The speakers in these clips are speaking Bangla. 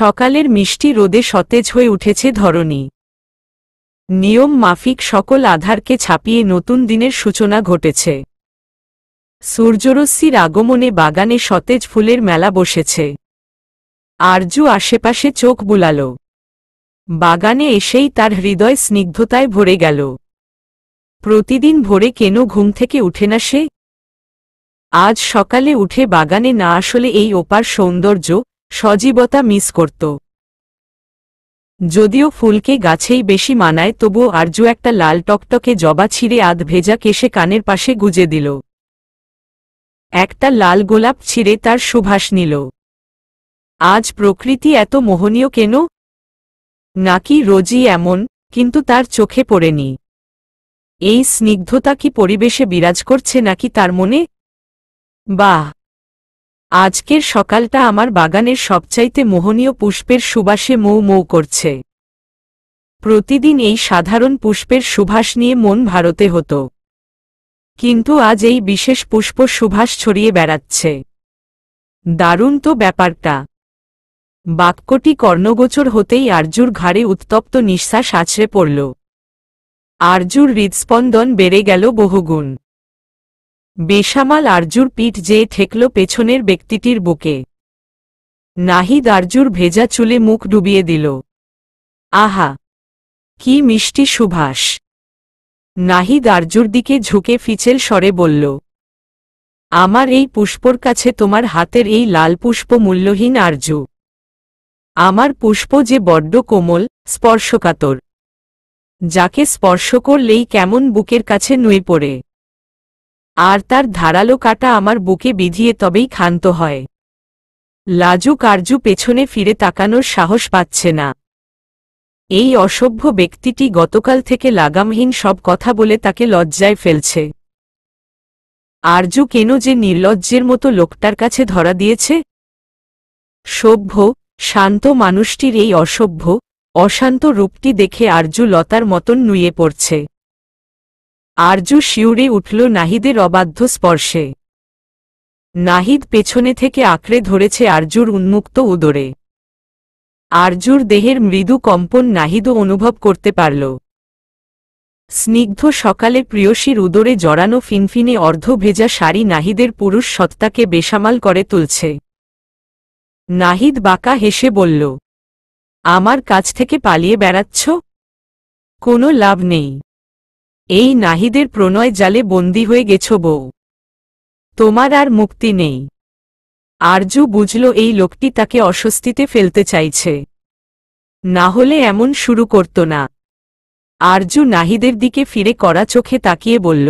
সকালের মিষ্টি রোদে সতেজ হয়ে উঠেছে ধরণী নিয়ম মাফিক সকল আধারকে ছাপিয়ে নতুন দিনের সূচনা ঘটেছে সূর্যরশ্মির আগমনে বাগানে সতেজ ফুলের মেলা বসেছে আরজু আশেপাশে চোখ বুলাল বাগানে এসেই তার হৃদয় স্নিগ্ধতায় ভরে গেল প্রতিদিন ভোরে কেন ঘুম থেকে উঠে না সে আজ সকালে উঠে বাগানে না আসলে এই ওপার সৌন্দর্য সজীবতা মিস করত যদিও ফুলকে গাছেই বেশি মানায় তবুও আরজু একটা লাল টকটকে জবা ছিঁড়ে আধ ভেজা কেশে কানের পাশে গুজে দিল একটা লাল গোলাপ ছিঁড়ে তার সুভাষ নিল আজ প্রকৃতি এত মোহনীয় কেন নাকি রোজই এমন কিন্তু তার চোখে পড়েনি এই স্নিগ্ধতা কি পরিবেশে বিরাজ করছে নাকি তার মনে বাহ আজকের সকালটা আমার বাগানের সবচাইতে মোহনীয় পুষ্পের সুবাসে মৌ মৌ করছে প্রতিদিন এই সাধারণ পুষ্পের সুভাষ নিয়ে মন ভারতে হতো কিন্তু আজ এই বিশেষ পুষ্প সুভাষ ছড়িয়ে বেড়াচ্ছে দারুণ তো ব্যাপারটা বাক্যটি কর্ণগোচর হতেই আরজুর ঘাড়ে উত্তপ্ত নিঃশ্বাস আছড়ে পড়ল আরজুর হৃদস্পন্দন বেড়ে গেল বহুগুণ বেসামাল আরজুর পিঠ যেয়ে ঠেকল পেছনের ব্যক্তিটির বুকে নাহিদ আর্জুর ভেজা চুলে মুখ ডুবিয়ে দিল আহা কি মিষ্টি সুভাষ নাহিদ আর্জুর দিকে ঝুঁকে ফিচেল স্বরে বলল আমার এই পুষ্পর কাছে তোমার হাতের এই লাল পুষ্প মূল্যহীন আরজু আমার পুষ্প যে বড্ড কোমল স্পর্শকাতর যাকে স্পর্শ করলেই কেমন বুকের কাছে নুয়ে পড়ে আর তার ধারালো কাটা আমার বুকে বিধিয়ে তবেই ক্ষান্ত হয় লাজু কার্জু পেছনে ফিরে তাকানোর সাহস পাচ্ছে না এই অসভ্য ব্যক্তিটি গতকাল থেকে লাগামহীন সব কথা বলে তাকে লজ্জায় ফেলছে আর্জু কেন যে নির্লজ্জের মতো লোকটার কাছে ধরা দিয়েছে সভ্য শান্ত মানুষটির এই অসভ্য অশান্ত রূপটি দেখে আর্জু লতার মতন নুয়ে পড়ছে আরজু শিউরে উঠল নাহিদের অবাধ্য স্পর্শে নাহিদ পেছনে থেকে আঁকড়ে ধরেছে আরজুর উন্মুক্ত উদরে আরজুর দেহের মৃদু কম্পন নাহিদও অনুভব করতে পারল স্নিগ্ধ সকালে প্রিয়সীর উদরে জড়ানো ফিনফিনে অর্ধভেজা শাড়ি নাহিদের পুরুষ সত্তাকে বেসামাল করে তুলছে নাহিদ বাঁকা হেসে বলল আমার কাছ থেকে পালিয়ে বেড়াচ্ছ কোনো লাভ নেই এই নাহিদের প্রণয় জালে বন্দী হয়ে গেছ বউ তোমার আর মুক্তি নেই আরজু বুঝল এই লোকটি তাকে অস্বস্তিতে ফেলতে চাইছে না হলে এমন শুরু করত না আরজু নাহিদের দিকে ফিরে করা চোখে তাকিয়ে বলল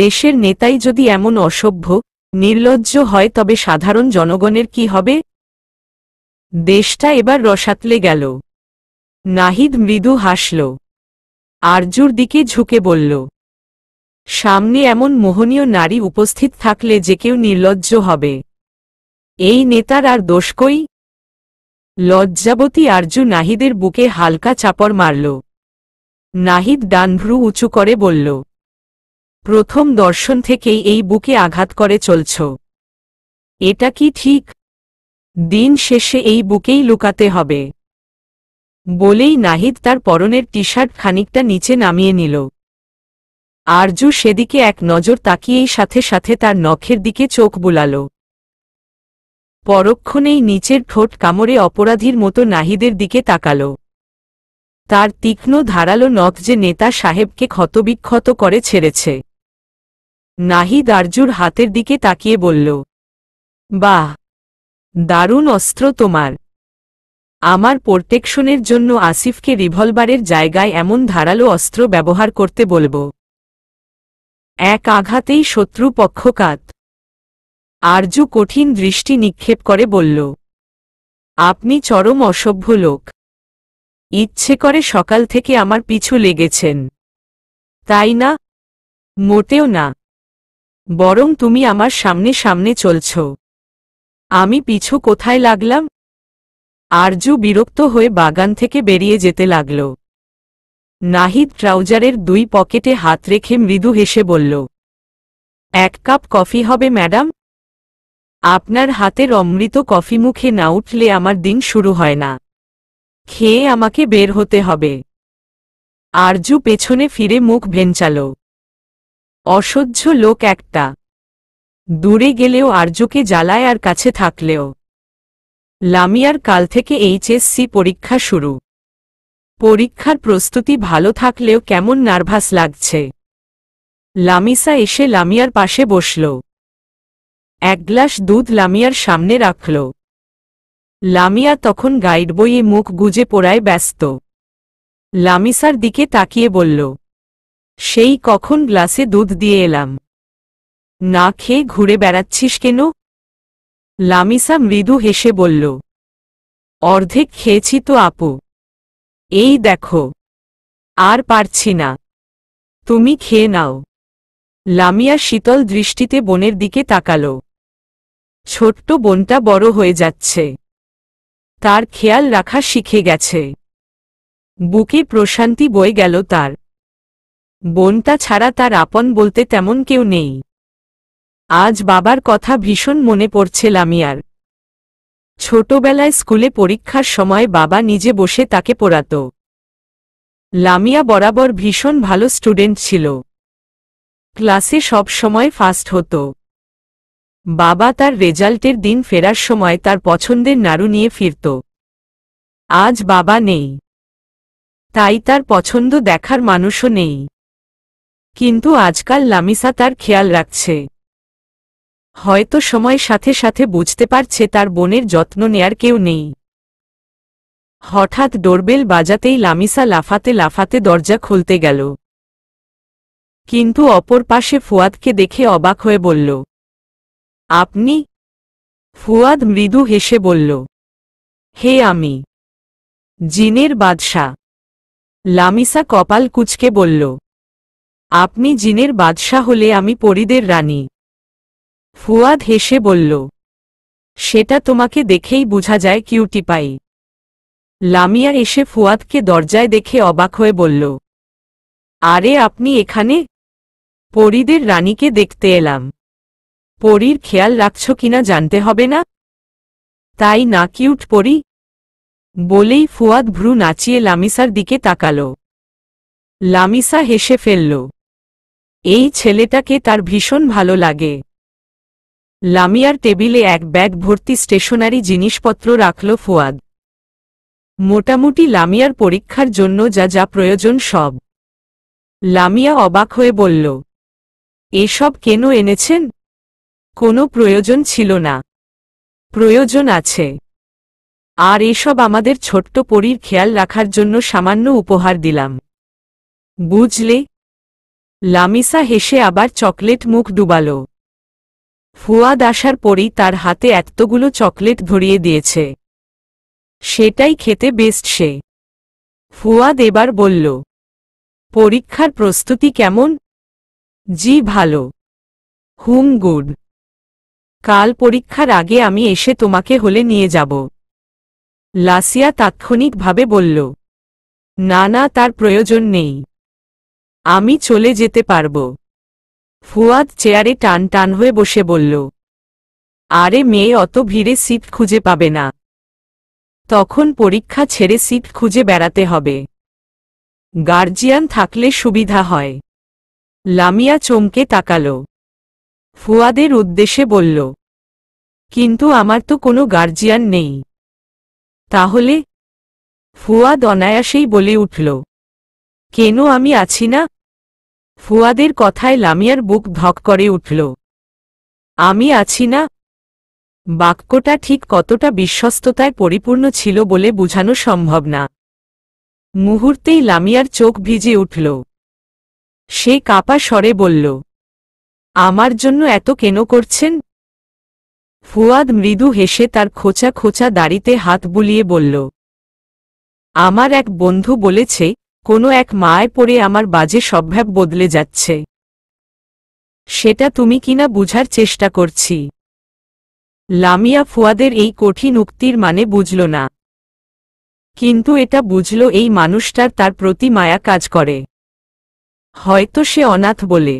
দেশের নেতাই যদি এমন অসভ্য নির্লজ্জ হয় তবে সাধারণ জনগণের কি হবে দেশটা এবার রসাতলে গেল নাহিদ মৃদু হাসল আর্যুর দিকে ঝুঁকে বলল সামনে এমন মোহনীয় নারী উপস্থিত থাকলে যে কেউ নির্লজ্জ হবে এই নেতার আর দোষ কই লজ্জাবতী আরজু নাহিদের বুকে হালকা চাপড় মারল নাহিদ ডানভ্রু উঁচু করে বলল প্রথম দর্শন থেকেই এই বুকে আঘাত করে চলছ এটা কি ঠিক দিন শেষে এই বুকেই লুকাতে হবে বলেই নাহিদ তার পরনের টি শার্ট খানিকটা নিচে নামিয়ে নিল আরজু সেদিকে এক নজর তাকিয়েই সাথে সাথে তার নখের দিকে চোখ বোলাল পরক্ষণেই নিচের ঠোঁট কামড়ে অপরাধীর মতো নাহিদের দিকে তাকাল তার তীক্ষ্ণ ধারালো নখ যে নেতা সাহেবকে ক্ষতবিক্ষত করে ছেড়েছে নাহিদ আরজুর হাতের দিকে তাকিয়ে বলল বাহ দারুণ অস্ত্র তোমার আমার প্রোটেকশনের জন্য আসিফকে রিভলভারের জায়গায় এমন ধারালো অস্ত্র ব্যবহার করতে বলব এক আঘাতেই শত্রু পক্ষকাত আরজু কঠিন দৃষ্টি নিক্ষেপ করে বলল আপনি চরম অসভ্য লোক ইচ্ছে করে সকাল থেকে আমার পিছু লেগেছেন তাই না মোটেও না বরং তুমি আমার সামনে সামনে চলছ আমি পিছু কোথায় লাগলাম আরজু বিরক্ত হয়ে বাগান থেকে বেরিয়ে যেতে লাগল নাহিদ ট্রাউজারের দুই পকেটে হাত রেখে মৃদু হেসে বলল এক কাপ কফি হবে ম্যাডাম আপনার হাতের অমৃত কফি মুখে না উঠলে আমার দিন শুরু হয় না খেয়ে আমাকে বের হতে হবে আরজু পেছনে ফিরে মুখ ভেঞ্চাল অসহ্য লোক একটা দূরে গেলেও আরজুকে জ্বালায় আর কাছে থাকলেও লামিয়ার কাল থেকে এইচএসসি পরীক্ষা শুরু পরীক্ষার প্রস্তুতি ভালো থাকলেও কেমন নার্ভাস লাগছে লামিসা এসে লামিয়ার পাশে বসল এক গ্লাস দুধ লামিয়ার সামনে রাখল লামিয়া তখন গাইড বইয়ে মুখ গুজে পড়ায় ব্যস্ত লামিসার দিকে তাকিয়ে বলল সেই কখন গ্লাসে দুধ দিয়ে এলাম না খেয়ে ঘুরে বেড়াচ্ছিস কেন লামিসা মৃদু হেসে বলল অর্ধেক খেয়েছি তো আপু এই দেখো আর পারছি না তুমি খেয়ে নাও লামিয়া শীতল দৃষ্টিতে বনের দিকে তাকাল ছোট্ট বনটা বড় হয়ে যাচ্ছে তার খেয়াল রাখা শিখে গেছে বুকে প্রশান্তি বয়ে গেল তার বনটা ছাড়া তার আপন বলতে তেমন কেউ নেই আজ বাবার কথা ভীষণ মনে পড়ছে লামিয়ার ছোটবেলায় স্কুলে পরীক্ষার সময় বাবা নিজে বসে তাকে পড়াত লামিয়া বরাবর ভীষণ ভালো স্টুডেন্ট ছিল ক্লাসে সব সময় ফার্স্ট হতো বাবা তার রেজাল্টের দিন ফেরার সময় তার পছন্দের নাড়ু নিয়ে ফিরত আজ বাবা নেই তাই তার পছন্দ দেখার মানুষও নেই কিন্তু আজকাল লামিসা তার খেয়াল রাখছে হয়তো সময়ের সাথে সাথে বুঝতে পারছে তার বোনের যত্ন নেয়ার কেউ নেই হঠাৎ ডোরবেল বাজাতেই লামিসা লাফাতে লাফাতে দরজা খুলতে গেল কিন্তু অপর পাশে ফুয়াদকে দেখে অবাক হয়ে বলল আপনি ফুয়াদ মৃদু হেসে বলল হে আমি জিনের বাদশাহ লামিসা কপাল কুচকে বলল আপনি জিনের বাদশাহ হলে আমি পরিদের রানী ফুয়াদ হেসে বলল সেটা তোমাকে দেখেই বোঝা যায় কিউটি পাই লামিয়া এসে ফুয়াদকে দরজায় দেখে অবাক হয়ে বলল আরে আপনি এখানে পরীদের রানীকে দেখতে এলাম পরির খেয়াল রাখছ কিনা জানতে হবে না তাই না কিউট পরি বলেই ফুয়াদ ভ্রু নাচিয়ে লামিসার দিকে তাকাল লামিসা হেসে ফেলল এই ছেলেটাকে তার ভীষণ ভালো লাগে লামিয়ার টেবিলে এক ব্যাগ ভর্তি স্টেশনারি জিনিসপত্র রাখল ফোয়াদ মোটামুটি লামিয়ার পরীক্ষার জন্য যা যা প্রয়োজন সব লামিয়া অবাক হয়ে বলল এসব কেন এনেছেন কোনো প্রয়োজন ছিল না প্রয়োজন আছে আর এসব আমাদের ছোট্ট পরীর খেয়াল রাখার জন্য সামান্য উপহার দিলাম বুঝলে লামিসা হেসে আবার চকলেট মুখ ডুবালো ফুয়াদ আসার পরেই তার হাতে এতগুলো চকলেট ধরিয়ে দিয়েছে সেটাই খেতে বেস্ট সে ফুয়াদ এবার বলল পরীক্ষার প্রস্তুতি কেমন জি ভালো হুম গুড কাল পরীক্ষার আগে আমি এসে তোমাকে হলে নিয়ে যাব লাসিয়া তাৎক্ষণিকভাবে বলল না না তার প্রয়োজন নেই আমি চলে যেতে পারবো ফুয়াদ চেয়ারে টান টান হয়ে বসে বলল আরে মেয়ে অত ভিড়ে সিট খুঁজে পাবে না তখন পরীক্ষা ছেড়ে সিট খুঁজে বেড়াতে হবে গার্জিয়ান থাকলে সুবিধা হয় লামিয়া চমকে তাকাল ফুয়াদের উদ্দেশ্যে বলল কিন্তু আমার তো কোনো গার্জিয়ান নেই তাহলে ফুয়াদ অনায়াসেই বলে উঠল কেন আমি আছি না ফুয়াদের কথায় লামিয়ার বুক ধক করে উঠল আমি আছি না বাক্যটা ঠিক কতটা বিশ্বস্ততায় পরিপূর্ণ ছিল বলে বুঝানো সম্ভব না মুহূর্তেই লামিয়ার চোখ ভিজে উঠল সে কাপা স্বরে বলল আমার জন্য এত কেন করছেন ফুয়াদ মৃদু হেসে তার খোঁচা খোঁচা দাড়িতে হাত বুলিয়ে বলল আমার এক বন্ধু বলেছে কোনো এক মায় পড়ে আমার বাজে স্বভাব বদলে যাচ্ছে সেটা তুমি কিনা বুঝার চেষ্টা করছি লামিয়া ফুয়াদের এই কঠিন উক্তির মানে বুঝল না কিন্তু এটা বুঝল এই মানুষটার তার প্রতি মায়া কাজ করে হয়তো সে অনাথ বলে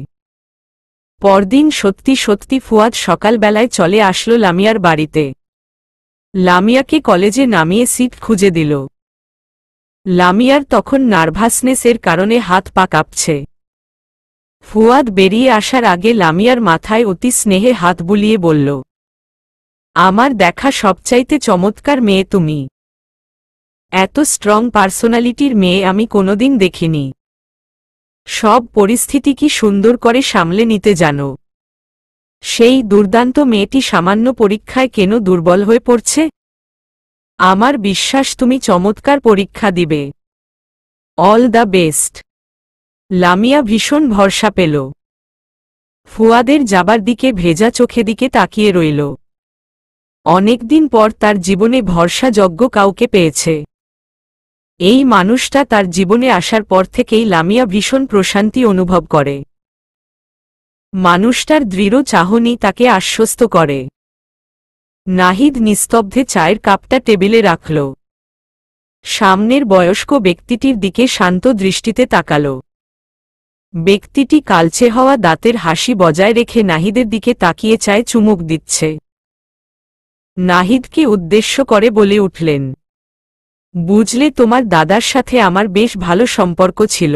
পরদিন সত্যি সত্যি ফুয়াদ সকালবেলায় চলে আসলো লামিয়ার বাড়িতে লামিয়াকে কলেজে নামিয়ে সিট খুঁজে দিল লামিয়ার তখন নার্ভাসনেসের কারণে হাত পা কাঁপছে ফুয়াদ বেরিয়ে আসার আগে লামিয়ার মাথায় অতি স্নেহে হাত বুলিয়ে বলল আমার দেখা সবচাইতে চমৎকার মেয়ে তুমি এত স্ট্রং পার্সোনালিটির মেয়ে আমি কোনোদিন দেখিনি সব পরিস্থিতি কি সুন্দর করে সামলে নিতে জানো সেই দুর্দান্ত মেয়েটি সামান্য পরীক্ষায় কেন দুর্বল হয়ে পড়ছে আমার বিশ্বাস তুমি চমৎকার পরীক্ষা দিবে অল দ্য বেস্ট লামিয়া ভীষণ ভরসা পেল ফুয়াদের যাবার দিকে ভেজা চোখে দিকে তাকিয়ে রইল অনেকদিন পর তার জীবনে ভরসাযজ্ঞ কাউকে পেয়েছে এই মানুষটা তার জীবনে আসার পর থেকেই লামিয়া ভীষণ প্রশান্তি অনুভব করে মানুষটার দৃঢ় চাহনি তাকে আশ্বস্ত করে নাহিদ নিস্তব্ধে চায়ের কাপটা টেবিলে রাখল সামনের বয়স্ক ব্যক্তিটির দিকে শান্ত দৃষ্টিতে তাকাল ব্যক্তিটি কালচে হওয়া দাঁতের হাসি বজায় রেখে নাহিদের দিকে তাকিয়ে চায় চুমুক দিচ্ছে নাহিদকে উদ্দেশ্য করে বলে উঠলেন বুঝলে তোমার দাদার সাথে আমার বেশ ভালো সম্পর্ক ছিল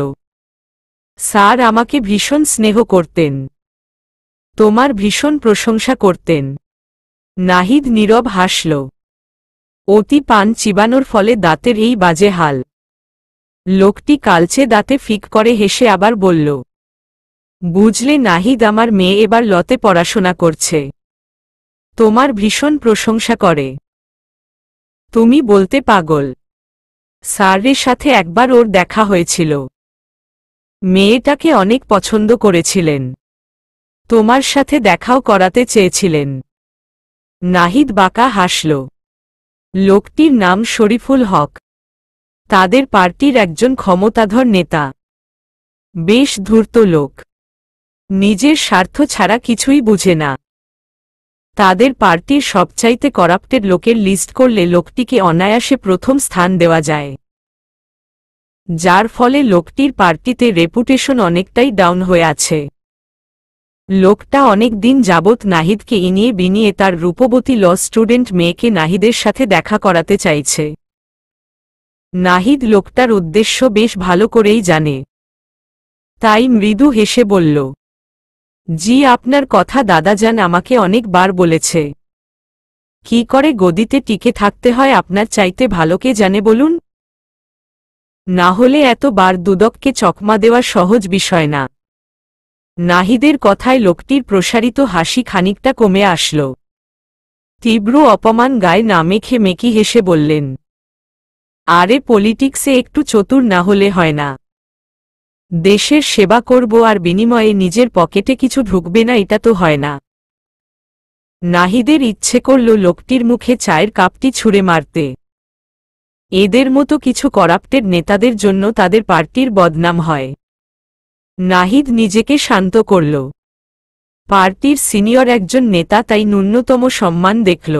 স্যার আমাকে ভীষণ স্নেহ করতেন তোমার ভীষণ প্রশংসা করতেন নাহিদ নীরব হাসল অতি পান চিবানোর ফলে দাঁতের এই বাজে হাল লোকটি কালচে দাঁতে ফিক করে হেসে আবার বলল বুঝলে নাহিদ আমার মেয়ে এবার লতে পড়াশোনা করছে তোমার ভীষণ প্রশংসা করে তুমি বলতে পাগল স্যারের সাথে একবার ওর দেখা হয়েছিল মেয়েটাকে অনেক পছন্দ করেছিলেন তোমার সাথে দেখাও করাতে চেয়েছিলেন নাহিদ বাঁকা হাসল লোকটির নাম শরীফুল হক তাদের পার্টির একজন ক্ষমতাধর নেতা বেশ ধূর্ত লোক নিজের স্বার্থ ছাড়া কিছুই বুঝে না তাদের পার্টির সবচাইতে করাপ্টের লোকের লিস্ট করলে লোকটিকে অনায়াসে প্রথম স্থান দেওয়া যায় যার ফলে লোকটির পার্টিতে রেপুটেশন অনেকটাই ডাউন হয়ে আছে লোকটা অনেক দিন যাবৎ নাহিদকে ইনিয়ে বিনিয়ে তার রূপবতী ল স্টুডেন্ট মেয়েকে নাহিদের সাথে দেখা করাতে চাইছে নাহিদ লোকটার উদ্দেশ্য বেশ ভালো করেই জানে তাই মৃদু হেসে বলল জি আপনার কথা দাদা যান আমাকে অনেকবার বলেছে কি করে গদিতে টিকে থাকতে হয় আপনার চাইতে ভালোকে জানে বলুন না হলে এত বার দুদককে চকমা দেওয়া সহজ বিষয় না নাহিদের কথায় লোকটির প্রসারিত হাসি খানিকটা কমে আসল তীব্র অপমান গায়ে না মেখে মেকি হেসে বললেন আরে পলিটিক্সে একটু চতুর না হলে হয় না দেশের সেবা করব আর বিনিময়ে নিজের পকেটে কিছু ঢুকবে না এটা তো হয় না নাহিদের ইচ্ছে করল লোকটির মুখে চায়ের কাপটি ছুঁড়ে মারতে এদের মতো কিছু করাপ্টের নেতাদের জন্য তাদের পার্টির বদনাম হয় নাহিদ নিজেকে শান্ত করল পার্টির সিনিয়র একজন নেতা তাই ন্যূনতম সম্মান দেখল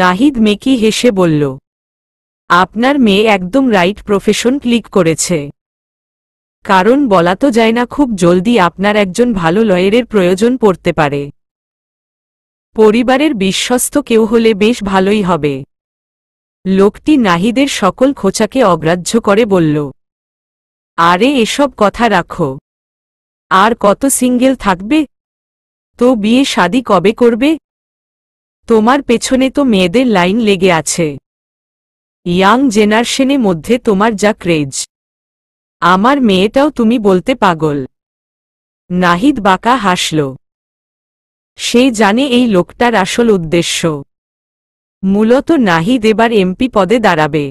নাহিদ মেকি হেসে বলল আপনার মেয়ে একদম রাইট প্রফেশন ক্লিক করেছে কারণ বলা তো যায় না খুব জলদি আপনার একজন ভালো লয়ারের প্রয়োজন পড়তে পারে পরিবারের বিশ্বস্ত কেউ হলে বেশ ভালোই হবে লোকটি নাহিদের সকল খোঁচাকে অগ্রাহ্য করে বলল আরে এসব কথা রাখো আর কত সিঙ্গেল থাকবে তো বিয়ে শাদি কবে করবে তোমার পেছনে তো মেয়েদের লাইন লেগে আছে ইয়াং জেনারেশনের মধ্যে তোমার যা ক্রেজ আমার মেয়েটাও তুমি বলতে পাগল নাহিদ বাঁকা হাসল সে জানে এই লোকটার আসল উদ্দেশ্য মূলত নাহিদ এবার এমপি পদে দাঁড়াবে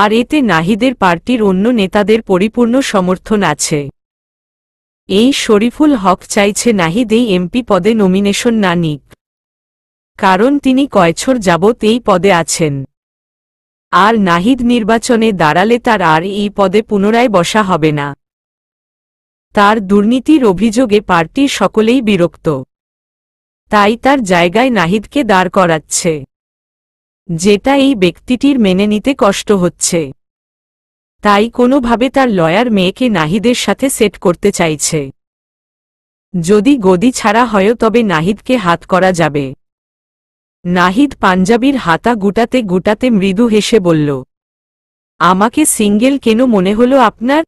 আর এতে নাহিদের পার্টির অন্য নেতাদের পরিপূর্ণ সমর্থন আছে এই শরীফুল হক চাইছে নাহিদ এই এমপি পদে নমিনেশন না নিক কারণ তিনি কয়ছর যাবৎ এই পদে আছেন আর নাহিদ নির্বাচনে দাঁড়ালে তার আর এই পদে পুনরায় বসা হবে না তার দুর্নীতির অভিযোগে পার্টির সকলেই বিরক্ত তাই তার জায়গায় নাহিদকে দাঁড় করাচ্ছে যেটা এই ব্যক্তিটির মেনে নিতে কষ্ট হচ্ছে তাই কোনোভাবে তার লয়ার মেয়েকে নাহিদের সাথে সেট করতে চাইছে যদি গদি ছাড়া হয় তবে নাহিদকে হাত করা যাবে নাহিদ পাঞ্জাবির হাতা গুটাতে গুটাতে মৃদু হেসে বলল আমাকে সিঙ্গেল কেন মনে হল আপনার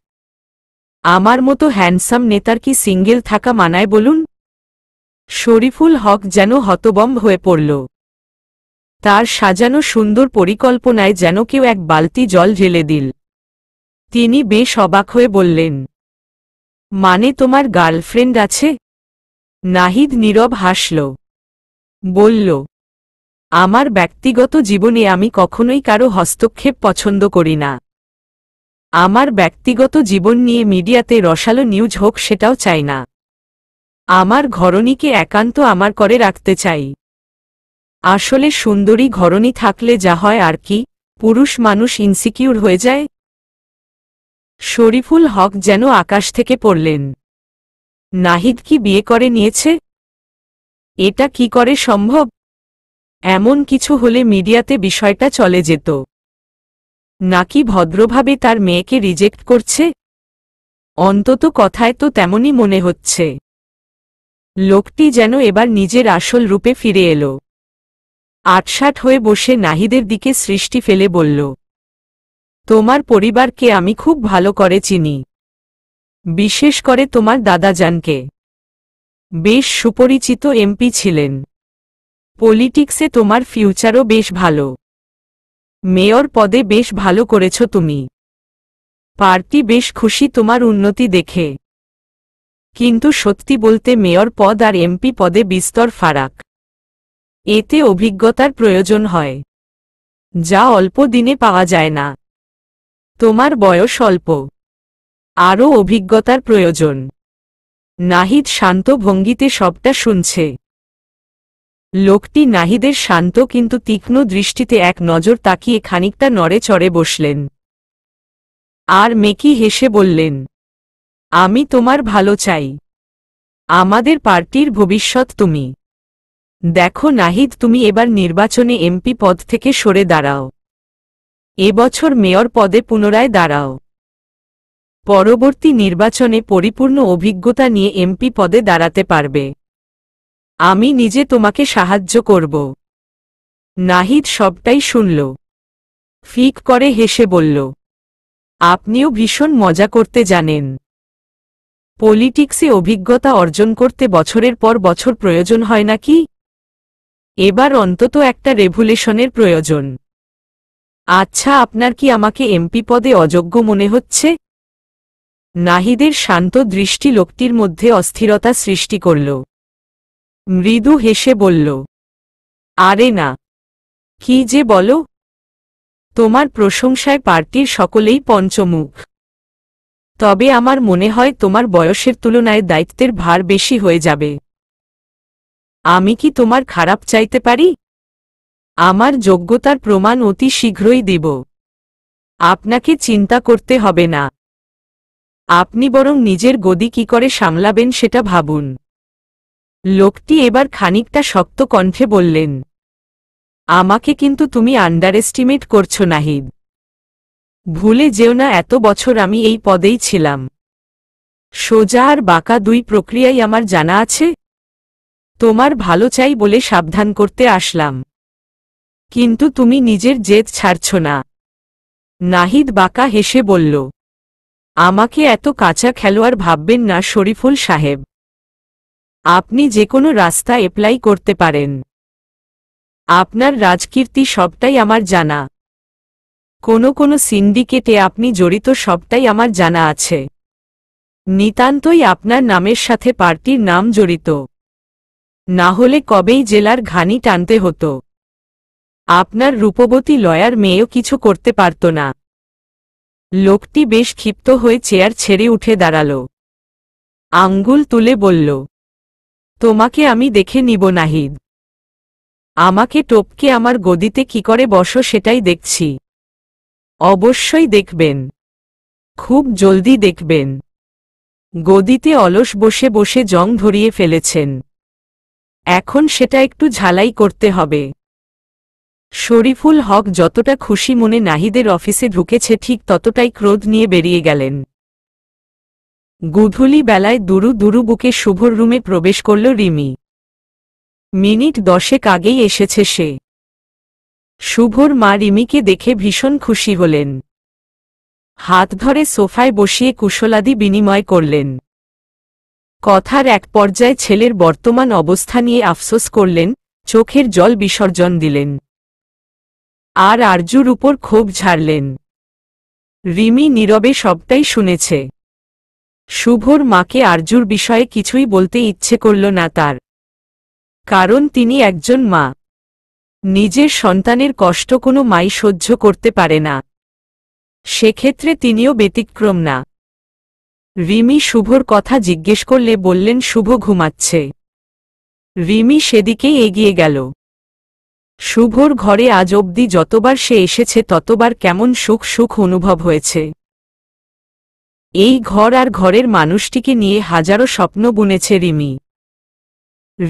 আমার মতো হ্যান্ডসাম নেতার কি সিঙ্গেল থাকা মানায় বলুন শরীফুল হক যেন হতবম্ব হয়ে পড়ল তার সাজানো সুন্দর পরিকল্পনায় যেন কেউ এক বালতি জল ঢেলে দিল তিনি বেশ অবাক হয়ে বললেন মানে তোমার গার্লফ্রেন্ড আছে নাহিদ নীরব হাসল বলল আমার ব্যক্তিগত জীবনে আমি কখনোই কারো হস্তক্ষেপ পছন্দ করি না আমার ব্যক্তিগত জীবন নিয়ে মিডিয়াতে রসালো নিউজ হোক সেটাও চাই না আমার ঘরণীকে একান্ত আমার করে রাখতে চাই আসলে সুন্দরী ঘরণী থাকলে যা হয় আর কি পুরুষ মানুষ ইনসিকিউর হয়ে যায় শরীফুল হক যেন আকাশ থেকে পড়লেন নাহিদ কি বিয়ে করে নিয়েছে এটা কি করে সম্ভব এমন কিছু হলে মিডিয়াতে বিষয়টা চলে যেত নাকি ভদ্রভাবে তার মেয়েকে রিজেক্ট করছে অন্তত কথায় তো তেমনই মনে হচ্ছে লোকটি যেন এবার নিজের আসল রূপে ফিরে এলো আটসাট হয়ে বসে নাহিদের দিকে সৃষ্টি ফেলে বলল তোমার পরিবারকে আমি খুব ভালো করে চিনি বিশেষ করে তোমার দাদাজানকে বেশ সুপরিচিত এমপি ছিলেন পলিটিক্সে তোমার ফিউচারও বেশ ভালো মেয়র পদে বেশ ভালো করেছ তুমি পার্টি বেশ খুশি তোমার উন্নতি দেখে কিন্তু সত্যি বলতে মেয়র পদ আর এমপি পদে বিস্তর ফারাক এতে অভিজ্ঞতার প্রয়োজন হয় যা অল্প দিনে পাওয়া যায় না তোমার বয়স অল্প আরও অভিজ্ঞতার প্রয়োজন নাহিদ শান্ত ভঙ্গিতে সবটা শুনছে লোকটি নাহিদের শান্ত কিন্তু তীক্ষ্ণ দৃষ্টিতে এক নজর তাকিয়ে খানিকটা নড়ে চড়ে বসলেন আর মেকি হেসে বললেন আমি তোমার ভালো চাই আমাদের পার্টির ভবিষ্যৎ তুমি দেখো নাহিদ তুমি এবার নির্বাচনে এমপি পদ থেকে সরে দাঁড়াও এবছর মেয়র পদে পুনরায় দাঁড়াও পরবর্তী নির্বাচনে পরিপূর্ণ অভিজ্ঞতা নিয়ে এমপি পদে দাঁড়াতে পারবে আমি নিজে তোমাকে সাহায্য করব নাহিদ সবটাই শুনল ফিক করে হেসে বলল আপনিও ভীষণ মজা করতে জানেন পলিটিক্সে অভিজ্ঞতা অর্জন করতে বছরের পর বছর প্রয়োজন হয় নাকি এবার অন্তত একটা রেভুলেশনের প্রয়োজন আচ্ছা আপনার কি আমাকে এমপি পদে অযোগ্য মনে হচ্ছে নাহিদের শান্ত দৃষ্টি লোকটির মধ্যে অস্থিরতা সৃষ্টি করল মৃদু হেসে বলল আরে না কি যে বলো তোমার প্রশংসায় পার্টির সকলেই পঞ্চমুখ তবে আমার মনে হয় তোমার বয়সের তুলনায় দায়িত্বের ভার বেশি হয়ে যাবে আমি কি তোমার খারাপ চাইতে পারি আমার যোগ্যতার প্রমাণ অতি শীঘ্রই দেব আপনাকে চিন্তা করতে হবে না আপনি বরং নিজের গদি কি করে সামলাবেন সেটা ভাবুন লোকটি এবার খানিকটা শক্ত কণ্ঠে বললেন আমাকে কিন্তু তুমি আন্ডার এস্টিমেট করছো নাহিদ ভুলে যেও না এত বছর আমি এই পদেই ছিলাম সোজা আর বাঁকা দুই প্রক্রিয়াই আমার জানা আছে তোমার ভালো চাই বলে সাবধান করতে আসলাম কিন্তু তুমি নিজের জেদ ছাড়ছ না নাহিদ বাঁকা হেসে বলল আমাকে এত কাঁচা খেলোয়াড় ভাববেন না শরীফুল সাহেব আপনি যে কোনো রাস্তা এপ্লাই করতে পারেন আপনার রাজকীর্তি সবটাই আমার জানা কোনো কোনো সিন্ডিকেটে আপনি জড়িত সবটাই আমার জানা আছে নিতান্তই আপনার নামের সাথে পার্টির নাম জড়িত না হলে কবেই জেলার ঘানি টানতে হতো আপনার রূপবতী লয়ার মেয়েও কিছু করতে পারত না লোকটি বেশ ক্ষিপ্ত হয়ে চেয়ার ছেড়ে উঠে দাঁড়াল আঙ্গুল তুলে বলল তোমাকে আমি দেখে নিব নাহিদ আমাকে টপকে আমার গদিতে কি করে বসো সেটাই দেখছি অবশ্যই দেখবেন খুব জলদি দেখবেন গদিতে অলস বসে বসে জং ধরিয়ে ফেলেছেন এখন সেটা একটু ঝালাই করতে হবে শরীফুল হক যতটা খুশি মনে নাহিদের অফিসে ঢুকেছে ঠিক ততটাই ক্রোধ নিয়ে বেরিয়ে গেলেন গুধুলি বেলায় দুরু দুরু বুকে শুভর রুমে প্রবেশ করল রিমি মিনিট দশেক আগেই এসেছে সে শুভর মা রিমিকে দেখে ভীষণ খুশি হলেন হাত ধরে সোফায় বসিয়ে কুশলাদি বিনিময় করলেন কথার এক পর্যায়ে ছেলের বর্তমান অবস্থা নিয়ে আফসোস করলেন চোখের জল বিসর্জন দিলেন আর আরজুর উপর ক্ষোভ ঝাড়লেন রিমি নীরবে সবটাই শুনেছে শুভর মাকে আরজুর বিষয়ে কিছুই বলতে ইচ্ছে করল না তার কারণ তিনি একজন মা নিজের সন্তানের কষ্ট কোনো মাই সহ্য করতে পারে না সেক্ষেত্রে তিনিও ব্যতিক্রম না রিমি শুভর কথা জিজ্ঞেস করলে বললেন শুভ ঘুমাচ্ছে রিমি সেদিকে এগিয়ে গেল শুভর ঘরে আজ অবধি যতবার সে এসেছে ততবার কেমন সুখ সুখ অনুভব হয়েছে এই ঘর আর ঘরের মানুষটিকে নিয়ে হাজারো স্বপ্ন বুনেছে রিমি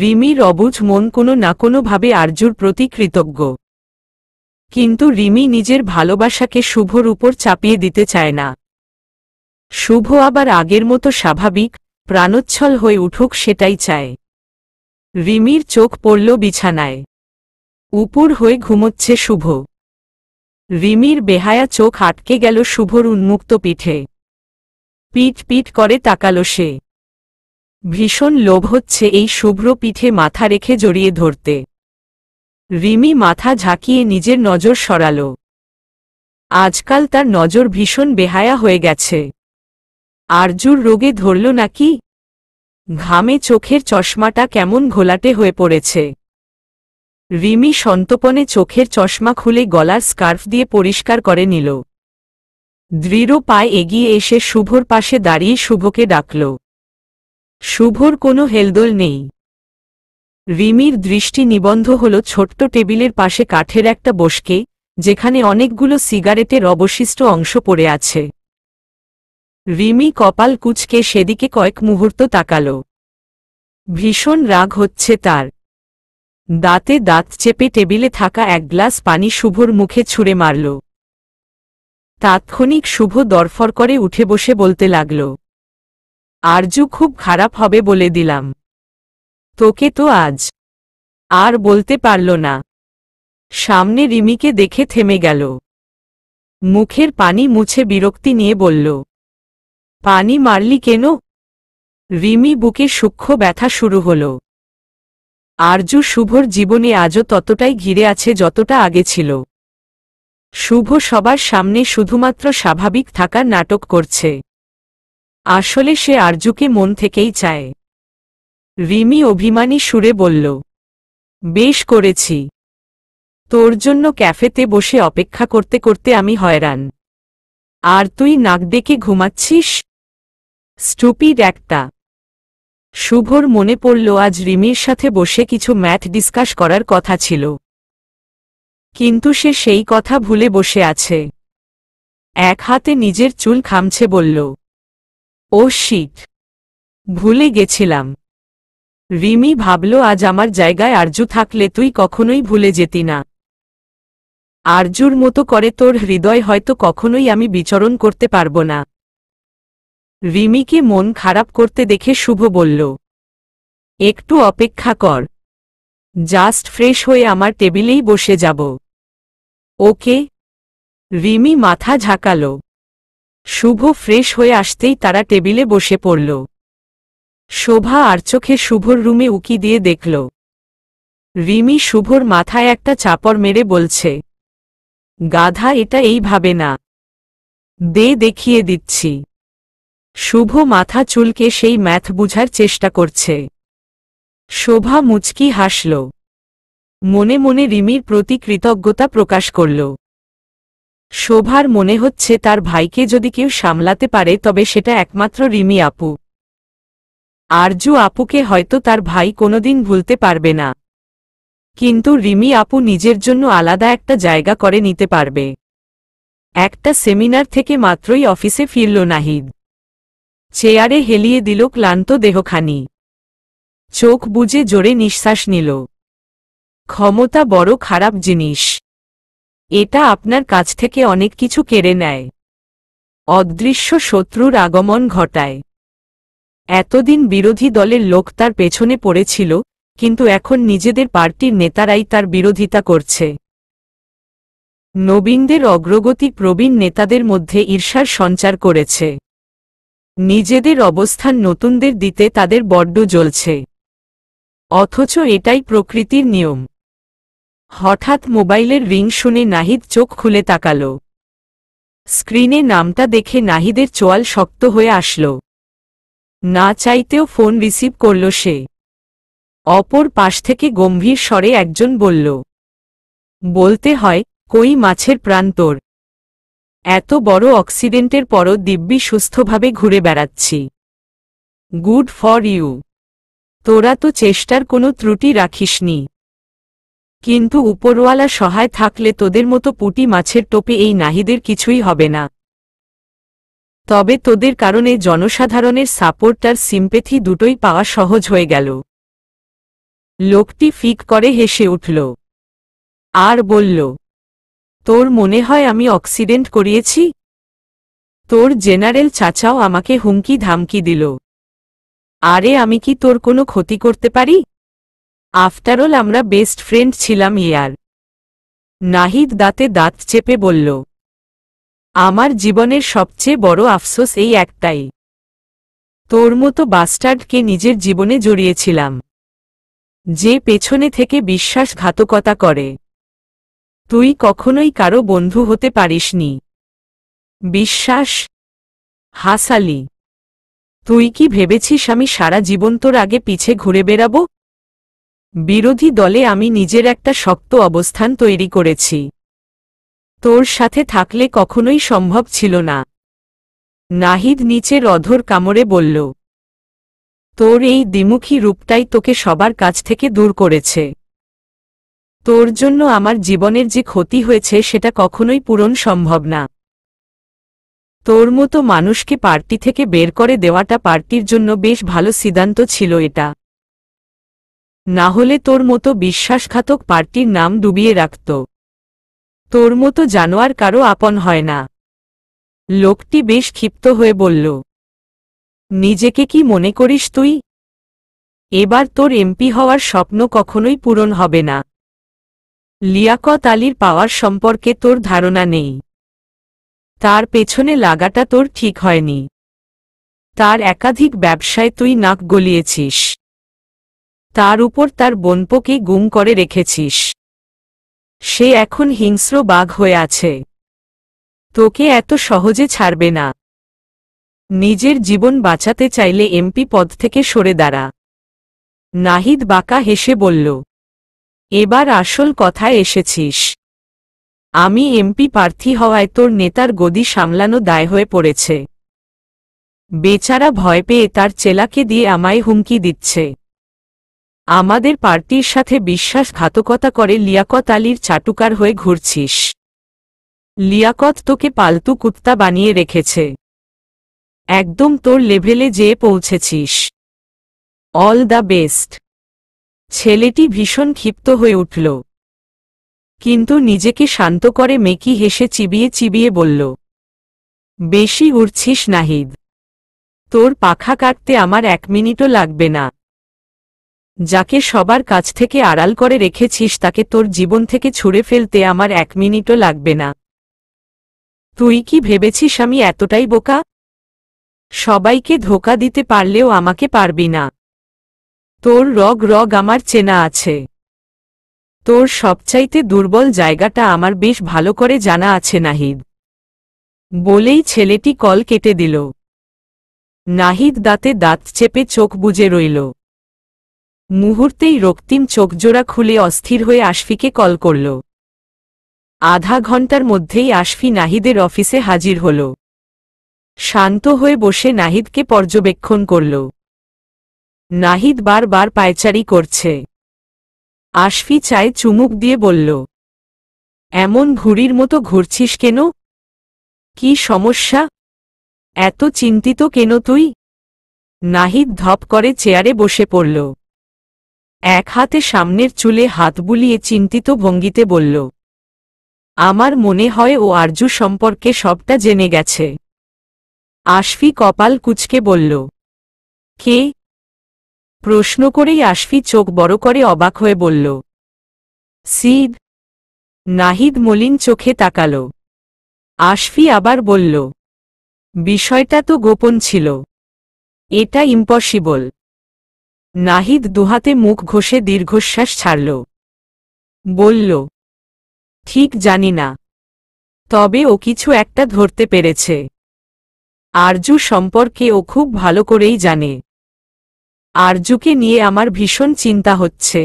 রিমির অবুজ মন কোনো না কোনোভাবে আর্যুর প্রতি কৃতজ্ঞ কিন্তু রিমি নিজের ভালোবাসাকে শুভর উপর চাপিয়ে দিতে চায় না শুভ আবার আগের মতো স্বাভাবিক প্রাণোচ্ছল হয়ে উঠুক সেটাই চায় রিমির চোখ পড়ল বিছানায় উপর হয়ে ঘুমোচ্ছে শুভ রিমির বেহায়া চোখ আটকে গেল শুভর উন্মুক্ত পিঠে পিট পিট করে তাকালো সে ভীষণ লোভ হচ্ছে এই শুভ্র পিঠে মাথা রেখে জড়িয়ে ধরতে রিমি মাথা ঝাঁকিয়ে নিজের নজর সরাল আজকাল তার নজর ভীষণ বেহায়া হয়ে গেছে আরজুর রোগে ধরল নাকি ঘামে চোখের চশমাটা কেমন ঘোলাটে হয়ে পড়েছে রিমি সন্তপনে চোখের চশমা খুলে গলার স্কার্ফ দিয়ে পরিষ্কার করে নিল দৃঢ় পায়ে এগিয়ে এসে শুভর পাশে দাঁড়িয়ে শুভকে ডাকল শুভর কোনো হেলদোল নেই রিমির দৃষ্টি নিবন্ধ হল ছোট্ট টেবিলের পাশে কাঠের একটা বসকে যেখানে অনেকগুলো সিগারেটের অবশিষ্ট অংশ পড়ে আছে রিমি কপাল কুচকে সেদিকে কয়েক মুহূর্ত তাকাল ভীষণ রাগ হচ্ছে তার দাঁতে দাঁত চেপে টেবিলে থাকা এক গ্লাস পানি শুভর মুখে ছুঁড়ে মারল তাৎক্ষণিক শুভ দরফর করে উঠে বসে বলতে লাগল আরজু খুব খারাপ হবে বলে দিলাম তোকে তো আজ আর বলতে পারল না সামনে রিমিকে দেখে থেমে গেল মুখের পানি মুছে বিরক্তি নিয়ে বলল পানি মারলি কেন রিমি বুকে সূক্ষ্ম ব্যথা শুরু হল আরজু শুভর জীবনে আজও ততটাই ঘিরে আছে যতটা আগে ছিল শুভ সবার সামনে শুধুমাত্র স্বাভাবিক থাকার নাটক করছে আসলে সে আরজুকে মন থেকেই চায় রিমি অভিমানী সুরে বলল বেশ করেছি তোর জন্য ক্যাফেতে বসে অপেক্ষা করতে করতে আমি হয়রান আর তুই নাক দেখে ঘুমাচ্ছিস স্টুপিড একটা শুভর মনে পড়ল আজ রিমির সাথে বসে কিছু ম্যাথ ডিসকাস করার কথা ছিল কিন্তু সে সেই কথা ভুলে বসে আছে এক হাতে নিজের চুল খামছে বলল ও শিট ভুলে গেছিলাম রিমি ভাবল আজ আমার জায়গায় আর্যু থাকলে তুই কখনোই ভুলে যেতি না আরজুর মতো করে তোর হৃদয় হয়তো কখনোই আমি বিচরণ করতে পারব না রিমিকে মন খারাপ করতে দেখে শুভ বলল একটু অপেক্ষা কর জাস্ট ফ্রেশ হয়ে আমার টেবিলেই বসে যাব ওকে রিমি মাথা ঝাঁকাল শুভ ফ্রেশ হয়ে আসতেই তারা টেবিলে বসে পড়ল শোভা আর চোখে শুভর রুমে উকি দিয়ে দেখল রিমি শুভর মাথায় একটা চাপড় মেরে বলছে গাধা এটা এই ভাবে না দে দেখিয়ে দিচ্ছি শুভ মাথা চুলকে সেই ম্যাথ বুঝার চেষ্টা করছে শোভা মুচকি হাসল মনে মনে রিমির প্রতি কৃতজ্ঞতা প্রকাশ করল শোভার মনে হচ্ছে তার ভাইকে যদি কেউ সামলাতে পারে তবে সেটা একমাত্র রিমি আপু আরজু আপুকে হয়তো তার ভাই কোনোদিন ভুলতে পারবে না কিন্তু রিমি আপু নিজের জন্য আলাদা একটা জায়গা করে নিতে পারবে একটা সেমিনার থেকে মাত্রই অফিসে ফিরল নাহিদ চেয়ারে হেলিয়ে দিল ক্লান্ত দেহখানি চোখ বুঝে জোরে নিঃশ্বাস নিল ক্ষমতা বড় খারাপ জিনিস এটা আপনার কাছ থেকে অনেক কিছু কেড়ে নেয় অদৃশ্য শত্রুর আগমন ঘটায় এতদিন বিরোধী দলের লোক তার পেছনে পড়েছিল কিন্তু এখন নিজেদের পার্টির নেতারাই তার বিরোধিতা করছে নবীনদের অগ্রগতি প্রবীণ নেতাদের মধ্যে ঈর্ষার সঞ্চার করেছে নিজেদের অবস্থান নতুনদের দিতে তাদের বড্ড জ্বলছে অথচ এটাই প্রকৃতির নিয়ম হঠাৎ মোবাইলের রিং শুনে নাহিদ চোখ খুলে তাকাল স্ক্রিনে নামটা দেখে নাহিদের চোয়াল শক্ত হয়ে আসল না চাইতেও ফোন রিসিভ করল সে অপর পাশ থেকে গম্ভীর স্বরে একজন বলল বলতে হয় কই মাছের প্রান্তর এত বড় অক্সিডেন্টের পরও দিব্যি সুস্থভাবে ঘুরে বেড়াচ্ছি গুড ফর ইউ তোরা তো চেষ্টার কোনো ত্রুটি রাখিসনি কিন্তু উপরওয়ালা সহায় থাকলে তোদের মতো পুটি মাছের টোপে এই নাহিদের কিছুই হবে না তবে তোদের কারণে জনসাধারণের সাপোর্ট আর সিম্পেথি দুটোই পাওয়া সহজ হয়ে গেল লোকটি ফিক করে হেসে উঠল আর বলল তোর মনে হয় আমি অক্সিডেন্ট করিয়েছি তোর জেনারেল চাচাও আমাকে হুমকি ধামকি দিল আরে আমি কি তোর কোনো ক্ষতি করতে পারি আফটারঅল আমরা বেস্ট ফ্রেন্ড ছিলাম ইয়ার নাহিদ দাঁতে দাঁত চেপে বলল আমার জীবনের সবচেয়ে বড় আফসোস এই একটাই তোর মতো বাস্টার্ডকে নিজের জীবনে জড়িয়েছিলাম যে পেছনে থেকে বিশ্বাসঘাতকতা করে তুই কখনোই কারো বন্ধু হতে পারিসনি বিশ্বাস হাসালি তুই কি ভেবেছিস আমি সারা জীবন তোর আগে পিছে ঘুরে বেড়াব বিরোধী দলে আমি নিজের একটা শক্ত অবস্থান তৈরি করেছি তোর সাথে থাকলে কখনোই সম্ভব ছিল না নাহিদ নিচের অধর কামড়ে বলল তোর এই দ্বিমুখী রূপটাই তোকে সবার কাছ থেকে দূর করেছে তোর জন্য আমার জীবনের যে ক্ষতি হয়েছে সেটা কখনোই পূরণ সম্ভব না তোর মতো মানুষকে পার্টি থেকে বের করে দেওয়াটা পার্টির জন্য বেশ ভালো সিদ্ধান্ত ছিল এটা না হলে তোর মতো বিশ্বাসঘাতক পার্টির নাম ডুবিয়ে রাখত তোর মতো জানোয়ার কারো আপন হয় না লোকটি বেশ ক্ষিপ্ত হয়ে বলল নিজেকে কি মনে করিস তুই এবার তোর এমপি হওয়ার স্বপ্ন কখনোই পূরণ হবে না লিয়াকত আলীর পাওয়ার সম্পর্কে তোর ধারণা নেই তার পেছনে লাগাটা তোর ঠিক হয়নি তার একাধিক ব্যবসায় তুই নাক গলিয়েছিস তার উপর তার বনপোকে গুম করে রেখেছিস সে এখন হিংস্র বাঘ হয়ে আছে তোকে এত সহজে ছাড়বে না নিজের জীবন বাঁচাতে চাইলে এমপি পদ থেকে সরে দাঁড়া নাহিদ বাঁকা হেসে বলল এবার আসল কথায় এসেছিস আমি এমপি প্রার্থী হওয়ায় তোর নেতার গদি সামলানো দায় হয়ে পড়েছে বেচারা ভয় পেয়ে তার চেলাকে দিয়ে আমায় হুমকি দিচ্ছে আমাদের পার্টির সাথে বিশ্বাসঘাতকতা করে লিয়াকত আলীর চাটুকার হয়ে ঘুরছিস লিয়াকত তোকে পালতু কুত্তা বানিয়ে রেখেছে একদম তোর লেভেলে যেয়ে পৌঁছেছিস অল দ্য বেস্ট ছেলেটি ভীষণ ক্ষিপ্ত হয়ে উঠল কিন্তু নিজেকে শান্ত করে মেকি হেসে চিবিয়ে চিবিয়ে বলল বেশি উড়ছিস নাহিদ তোর পাখা কাটতে আমার এক মিনিটও লাগবে না যাকে সবার কাছ থেকে আড়াল করে রেখেছিস তাকে তোর জীবন থেকে ছুঁড়ে ফেলতে আমার এক মিনিটও লাগবে না তুই কি ভেবেছিস আমি এতটাই বোকা সবাইকে ধোকা দিতে পারলেও আমাকে পারবি না তোর রগ রগ আমার চেনা আছে তোর সবচাইতে দুর্বল জায়গাটা আমার বেশ ভালো করে জানা আছে নাহিদ বলেই ছেলেটি কল কেটে দিল নাহিদ দাঁতে দাঁত চেপে চোখ বুজে রইল মুহূর্তেই রক্তিম চোখজোড়া খুলে অস্থির হয়ে আশফিকে কল করল আধা ঘন্টার মধ্যেই আশফি নাহিদের অফিসে হাজির হল শান্ত হয়ে বসে নাহিদকে পর্যবেক্ষণ করল নাহিদ বারবার পায়চারি করছে আশফি চায় চুমুক দিয়ে বলল এমন ঘুড়ির মতো ঘুরছিস কেন কি সমস্যা এত চিন্তিত কেন তুই নাহিদ ধপ করে চেয়ারে বসে পড়ল এক হাতে সামনের চুলে হাত বুলিয়ে চিন্তিত ভঙ্গিতে বলল আমার মনে হয় ও আর্যু সম্পর্কে সবটা জেনে গেছে আশফি কপাল কুচকে বলল কে প্রশ্ন করেই আশফি চোখ বড় করে অবাক হয়ে বলল সিদ নাহিদ মলিন চোখে তাকাল আশফি আবার বলল বিষয়টা তো গোপন ছিল এটা ইম্পসিবল নাহিদ দুহাতে মুখ ঘষে দীর্ঘশ্বাস ছাড়ল বলল ঠিক জানি না তবে ও কিছু একটা ধরতে পেরেছে আরজু সম্পর্কে ও খুব ভালো করেই জানে আরজুকে নিয়ে আমার ভীষণ চিন্তা হচ্ছে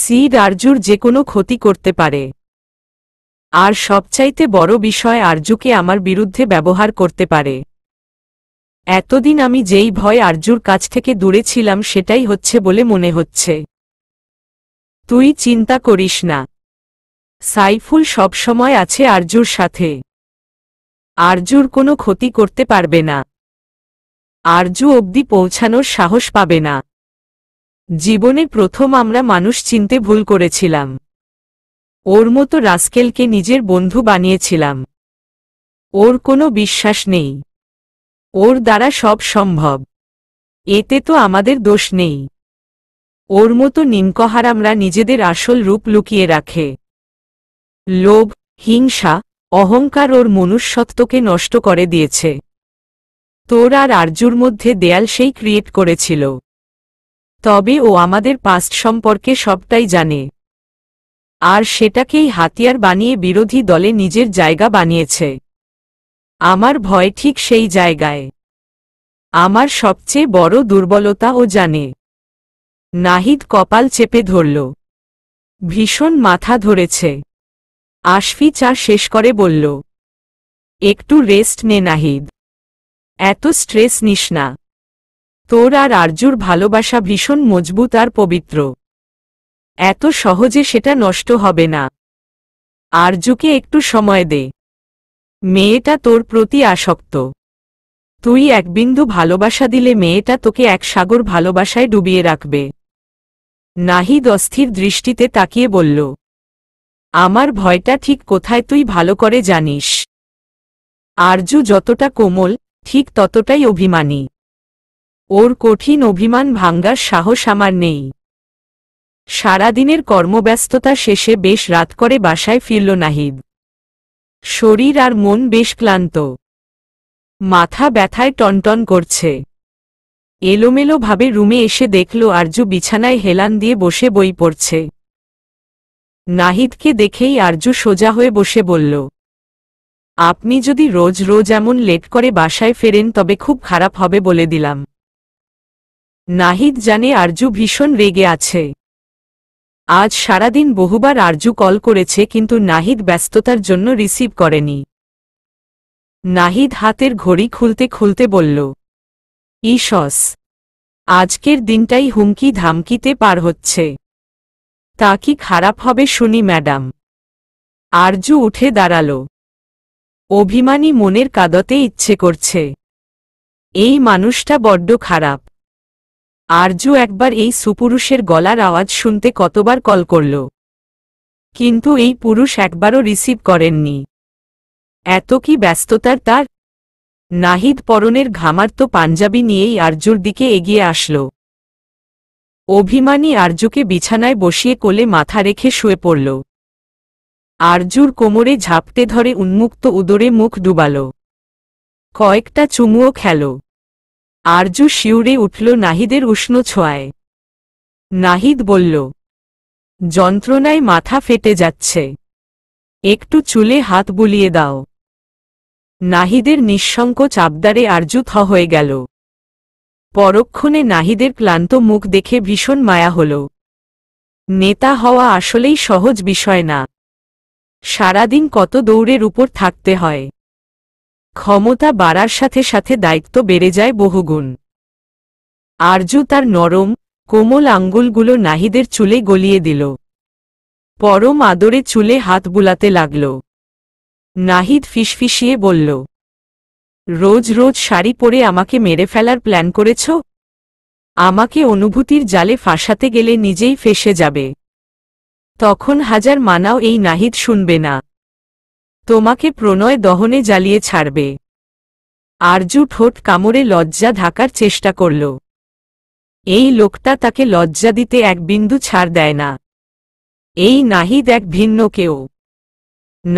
সিড আরজুর যে কোনো ক্ষতি করতে পারে আর সবচাইতে বড় বিষয় আরজুকে আমার বিরুদ্ধে ব্যবহার করতে পারে এতদিন আমি যেই ভয় আরজুর কাছ থেকে দূরে ছিলাম সেটাই হচ্ছে বলে মনে হচ্ছে তুই চিন্তা করিস না সাইফুল সবসময় আছে আরজুর সাথে আরজুর কোনো ক্ষতি করতে পারবে না আরজু অবধি পৌঁছানোর সাহস পাবে না জীবনে প্রথম আমরা মানুষ চিনতে ভুল করেছিলাম ওর মতো রাস্কেলকে নিজের বন্ধু বানিয়েছিলাম ওর কোনো বিশ্বাস নেই ওর দ্বারা সব সম্ভব এতে তো আমাদের দোষ নেই ওর মতো আমরা নিজেদের আসল রূপ লুকিয়ে রাখে লোভ হিংসা অহংকার ওর মনুষ্যত্বকে নষ্ট করে দিয়েছে তোর আর আর্যুর মধ্যে দেয়াল সেই ক্রিয়েট করেছিল তবে ও আমাদের পাস্ট সম্পর্কে সবটাই জানে আর সেটাকেই হাতিয়ার বানিয়ে বিরোধী দলে নিজের জায়গা বানিয়েছে আমার ভয় ঠিক সেই জায়গায় আমার সবচেয়ে বড় দুর্বলতা ও জানে নাহিদ কপাল চেপে ধরল ভীষণ মাথা ধরেছে আশফি চা শেষ করে বলল একটু রেস্ট নে নাহিদ এত স্ট্রেস নিস না তোর আর আর্যুর ভালোবাসা ভীষণ মজবুত আর পবিত্র এত সহজে সেটা নষ্ট হবে না আরজুকে একটু সময় দে মেয়েটা তোর প্রতি আসক্ত তুই এক বিন্দু ভালোবাসা দিলে মেয়েটা তোকে এক সাগর ভালোবাসায় ডুবিয়ে রাখবে নাহিদ অস্থির দৃষ্টিতে তাকিয়ে বলল আমার ভয়টা ঠিক কোথায় তুই ভালো করে জানিস আরজু যতটা কোমল ঠিক ততটাই অভিমানী ওর কঠিন অভিমান ভাঙ্গার সাহস আমার নেই সারাদিনের কর্মব্যস্ততা শেষে বেশ রাত করে বাসায় ফিরল নাহিদ শরীর আর মন বেশ ক্লান্ত মাথা ব্যথায় টনটন করছে এলোমেলোভাবে রুমে এসে দেখল আরজু বিছানায় হেলান দিয়ে বসে বই পড়ছে নাহিদকে দেখেই আর্য সোজা হয়ে বসে বলল আপনি যদি রোজ রোজ এমন লেট করে বাসায় ফেরেন তবে খুব খারাপ হবে বলে দিলাম নাহিদ জানে আরজু ভীষণ রেগে আছে আজ সারাদিন বহুবার আরজু কল করেছে কিন্তু নাহিদ ব্যস্ততার জন্য রিসিভ করেনি নাহিদ হাতের ঘড়ি খুলতে খুলতে বলল ইসস আজকের দিনটাই হুমকি ধামকিতে পার হচ্ছে তা কি খারাপ হবে শুনি ম্যাডাম আরজু উঠে দাঁড়াল অভিমানী মনের কাদতে ইচ্ছে করছে এই মানুষটা বড্ড খারাপ আরজু একবার এই সুপুরুষের গলার আওয়াজ শুনতে কতবার কল করল কিন্তু এই পুরুষ একবারও রিসিভ করেননি এত কি ব্যস্ততার তার নাহিদ পরনের ঘামার তো পাঞ্জাবি নিয়েই আরজুর দিকে এগিয়ে আসলো অভিমানী আর্যকে বিছানায় বসিয়ে কোলে মাথা রেখে শুয়ে পড়ল আর্যুর কোমরে ঝাপটে ধরে উন্মুক্ত উদরে মুখ ডুবাল কয়েকটা চুমুও খেল আরজু শিউরে উঠল নাহিদের উষ্ণ ছোঁয়ায় নাহিদ বলল যন্ত্রণায় মাথা ফেটে যাচ্ছে একটু চুলে হাত বুলিয়ে দাও নাহিদের নিঃসংকোচ আবদারে আরজু থ হয়ে গেল পরক্ষণে নাহিদের ক্লান্ত মুখ দেখে ভীষণ মায়া হল নেতা হওয়া আসলেই সহজ বিষয় না সারাদিন কত দৌড়ের উপর থাকতে হয় ক্ষমতা বাড়ার সাথে সাথে দায়িত্ব বেড়ে যায় বহুগুণ আরজু তার নরম কোমল আঙ্গুলগুলো নাহিদের চুলে গলিয়ে দিল পরম আদরে চুলে হাত বুলাতে লাগল নাহিদ ফিসফিসিয়ে বলল রোজ রোজ শাড়ি পরে আমাকে মেরে ফেলার প্ল্যান করেছ আমাকে অনুভূতির জালে ফাঁসাতে গেলে নিজেই ফেসে যাবে তখন হাজার মানাও এই নাহিদ শুনবে না তোমাকে প্রণয় দহনে জ্বালিয়ে ছাড়বে আরজু ঠোঁট কামড়ে লজ্জা ঢাকার চেষ্টা করল এই লোকটা তাকে লজ্জা দিতে এক বিন্দু ছাড় দেয় না এই নাহিদ এক ভিন্ন কেউ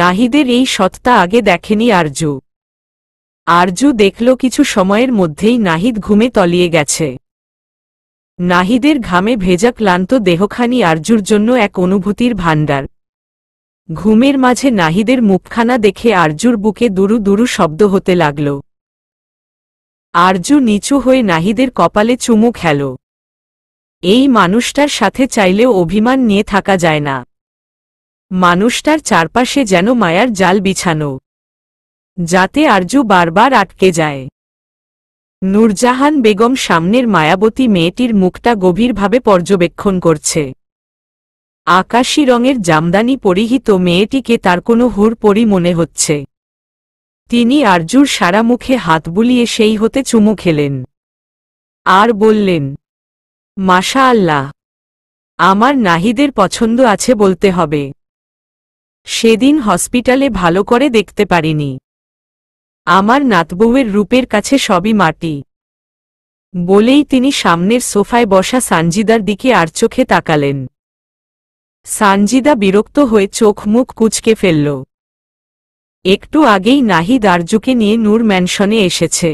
নাহিদের এই সত্তা আগে দেখেনি আরজু আরজু দেখল কিছু সময়ের মধ্যেই নাহিদ ঘুমে তলিয়ে গেছে নাহিদের ঘামে ভেজা ক্লান্ত দেহখানি আরজুর জন্য এক অনুভূতির ভাণ্ডার ঘুমের মাঝে নাহিদের মুখখানা দেখে আরজুর বুকে দুরু দুরু শব্দ হতে লাগল আরজু নিচু হয়ে নাহিদের কপালে চুমু খেল এই মানুষটার সাথে চাইলেও অভিমান নিয়ে থাকা যায় না মানুষটার চারপাশে যেন মায়ার জাল বিছানো যাতে আরজু বারবার আটকে যায় নূরজাহান বেগম সামনের মায়াবতী মেয়েটির মুখটা গভীরভাবে পর্যবেক্ষণ করছে আকাশী রঙের জামদানি পরিহিত মেয়েটিকে তার কোনো পরি মনে হচ্ছে তিনি আরজুর সারা মুখে হাত বুলিয়ে সেই হতে চুমু খেলেন আর বললেন মাশা আল্লাহ আমার নাহিদের পছন্দ আছে বলতে হবে সেদিন হসপিটালে ভালো করে দেখতে পারিনি আমার নাতবউয়ের রূপের কাছে সবই মাটি বলেই তিনি সামনের সোফায় বসা সানজিদার দিকে আর চোখে তাকালেন সানজিদা বিরক্ত হয়ে চোখ মুখ কুচকে ফেলল একটু আগেই নাহিদ আরজুকে নিয়ে নূর ম্যানশনে এসেছে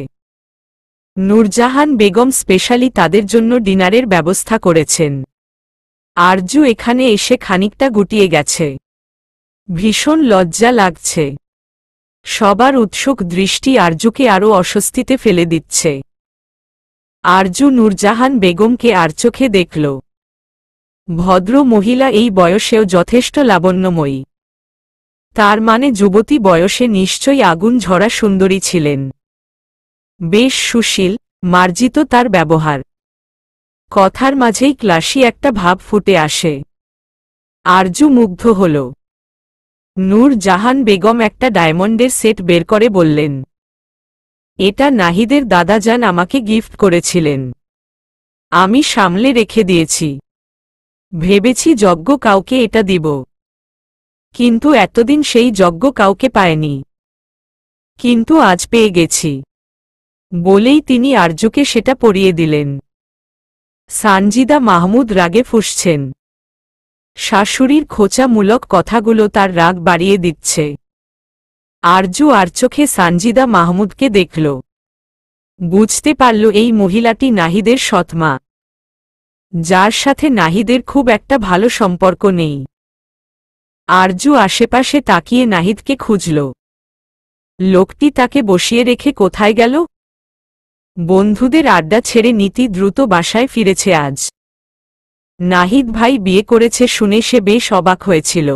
নূরজাহান বেগম স্পেশালি তাদের জন্য ডিনারের ব্যবস্থা করেছেন আরজু এখানে এসে খানিকটা গুটিয়ে গেছে ভীষণ লজ্জা লাগছে সবার উৎসুক দৃষ্টি আরজুকে আরও অস্বস্তিতে ফেলে দিচ্ছে আরজু নূরজাহান বেগমকে চোখে দেখল ভদ্র মহিলা এই বয়সেও যথেষ্ট লাবণ্যময়ী তার মানে যুবতী বয়সে নিশ্চয়ই আগুন ঝরা সুন্দরী ছিলেন বেশ সুশীল মার্জিত তার ব্যবহার কথার মাঝেই ক্লাসি একটা ভাব ফুটে আসে আর্যু মুগ্ধ হল নূর জাহান বেগম একটা ডায়মন্ডের সেট বের করে বললেন এটা নাহিদের দাদাজান আমাকে গিফট করেছিলেন আমি সামলে রেখে দিয়েছি ভেবেছি যজ্ঞ কাউকে এটা দিব কিন্তু এতদিন সেই যজ্ঞ কাউকে পায়নি কিন্তু আজ পেয়ে গেছি বলেই তিনি আর্যকে সেটা পরিয়ে দিলেন সানজিদা মাহমুদ রাগে ফুসছেন শাশুড়ির খোঁচামূলক কথাগুলো তার রাগ বাড়িয়ে দিচ্ছে আরজু আর চোখে সানজিদা মাহমুদকে দেখল বুঝতে পারল এই মহিলাটি নাহিদের সৎমা যার সাথে নাহিদের খুব একটা ভালো সম্পর্ক নেই আরজু আশেপাশে তাকিয়ে নাহিদকে খুঁজল লোকটি তাকে বসিয়ে রেখে কোথায় গেল বন্ধুদের আড্ডা ছেড়ে নীতি দ্রুত বাসায় ফিরেছে আজ নাহিদ ভাই বিয়ে করেছে শুনে সে বেশ অবাক হয়েছিল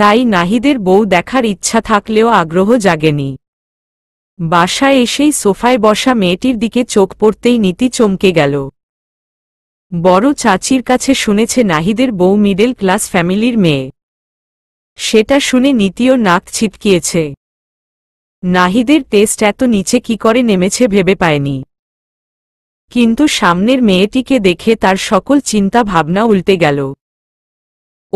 তাই নাহিদের বউ দেখার ইচ্ছা থাকলেও আগ্রহ জাগেনি বাসায় এসেই সোফায় বসা মেয়েটির দিকে চোখ পড়তেই নীতি চমকে গেল বড় চাচির কাছে শুনেছে নাহিদের বউ মিডল ক্লাস ফ্যামিলির মেয়ে সেটা শুনে নীতিও নাক ছিটকিয়েছে নাহিদের টেস্ট এত নিচে কি করে নেমেছে ভেবে পায়নি কিন্তু সামনের মেয়েটিকে দেখে তার সকল চিন্তা ভাবনা উল্টে গেল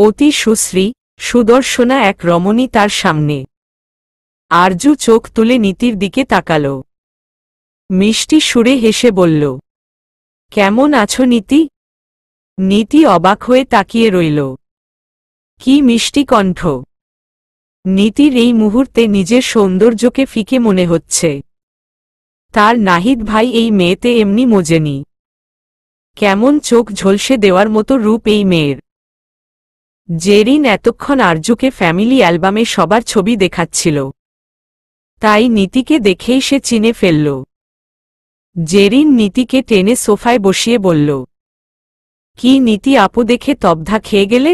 অতি সুশ্রী সুদর্শনা এক রমণী তার সামনে আরজু চোখ তুলে নীতির দিকে তাকাল মিষ্টি সুরে হেসে বলল কেমন আছো নীতি নীতি অবাক হয়ে তাকিয়ে রইল কি মিষ্টি কণ্ঠ নীতির এই মুহূর্তে নিজের সৌন্দর্যকে ফিকে মনে হচ্ছে তার নাহিদ ভাই এই মেয়েতে এমনি মোজেনি কেমন চোখ ঝলসে দেওয়ার মতো রূপ এই মেয়ের জেরিন এতক্ষণ আর্যুকে ফ্যামিলি অ্যালবামে সবার ছবি দেখাচ্ছিল তাই নীতিকে দেখেই সে চিনে ফেলল জেরিন নীতিকে টেনে সোফায় বসিয়ে বলল কি নীতি আপু দেখে তবধা খেয়ে গেলে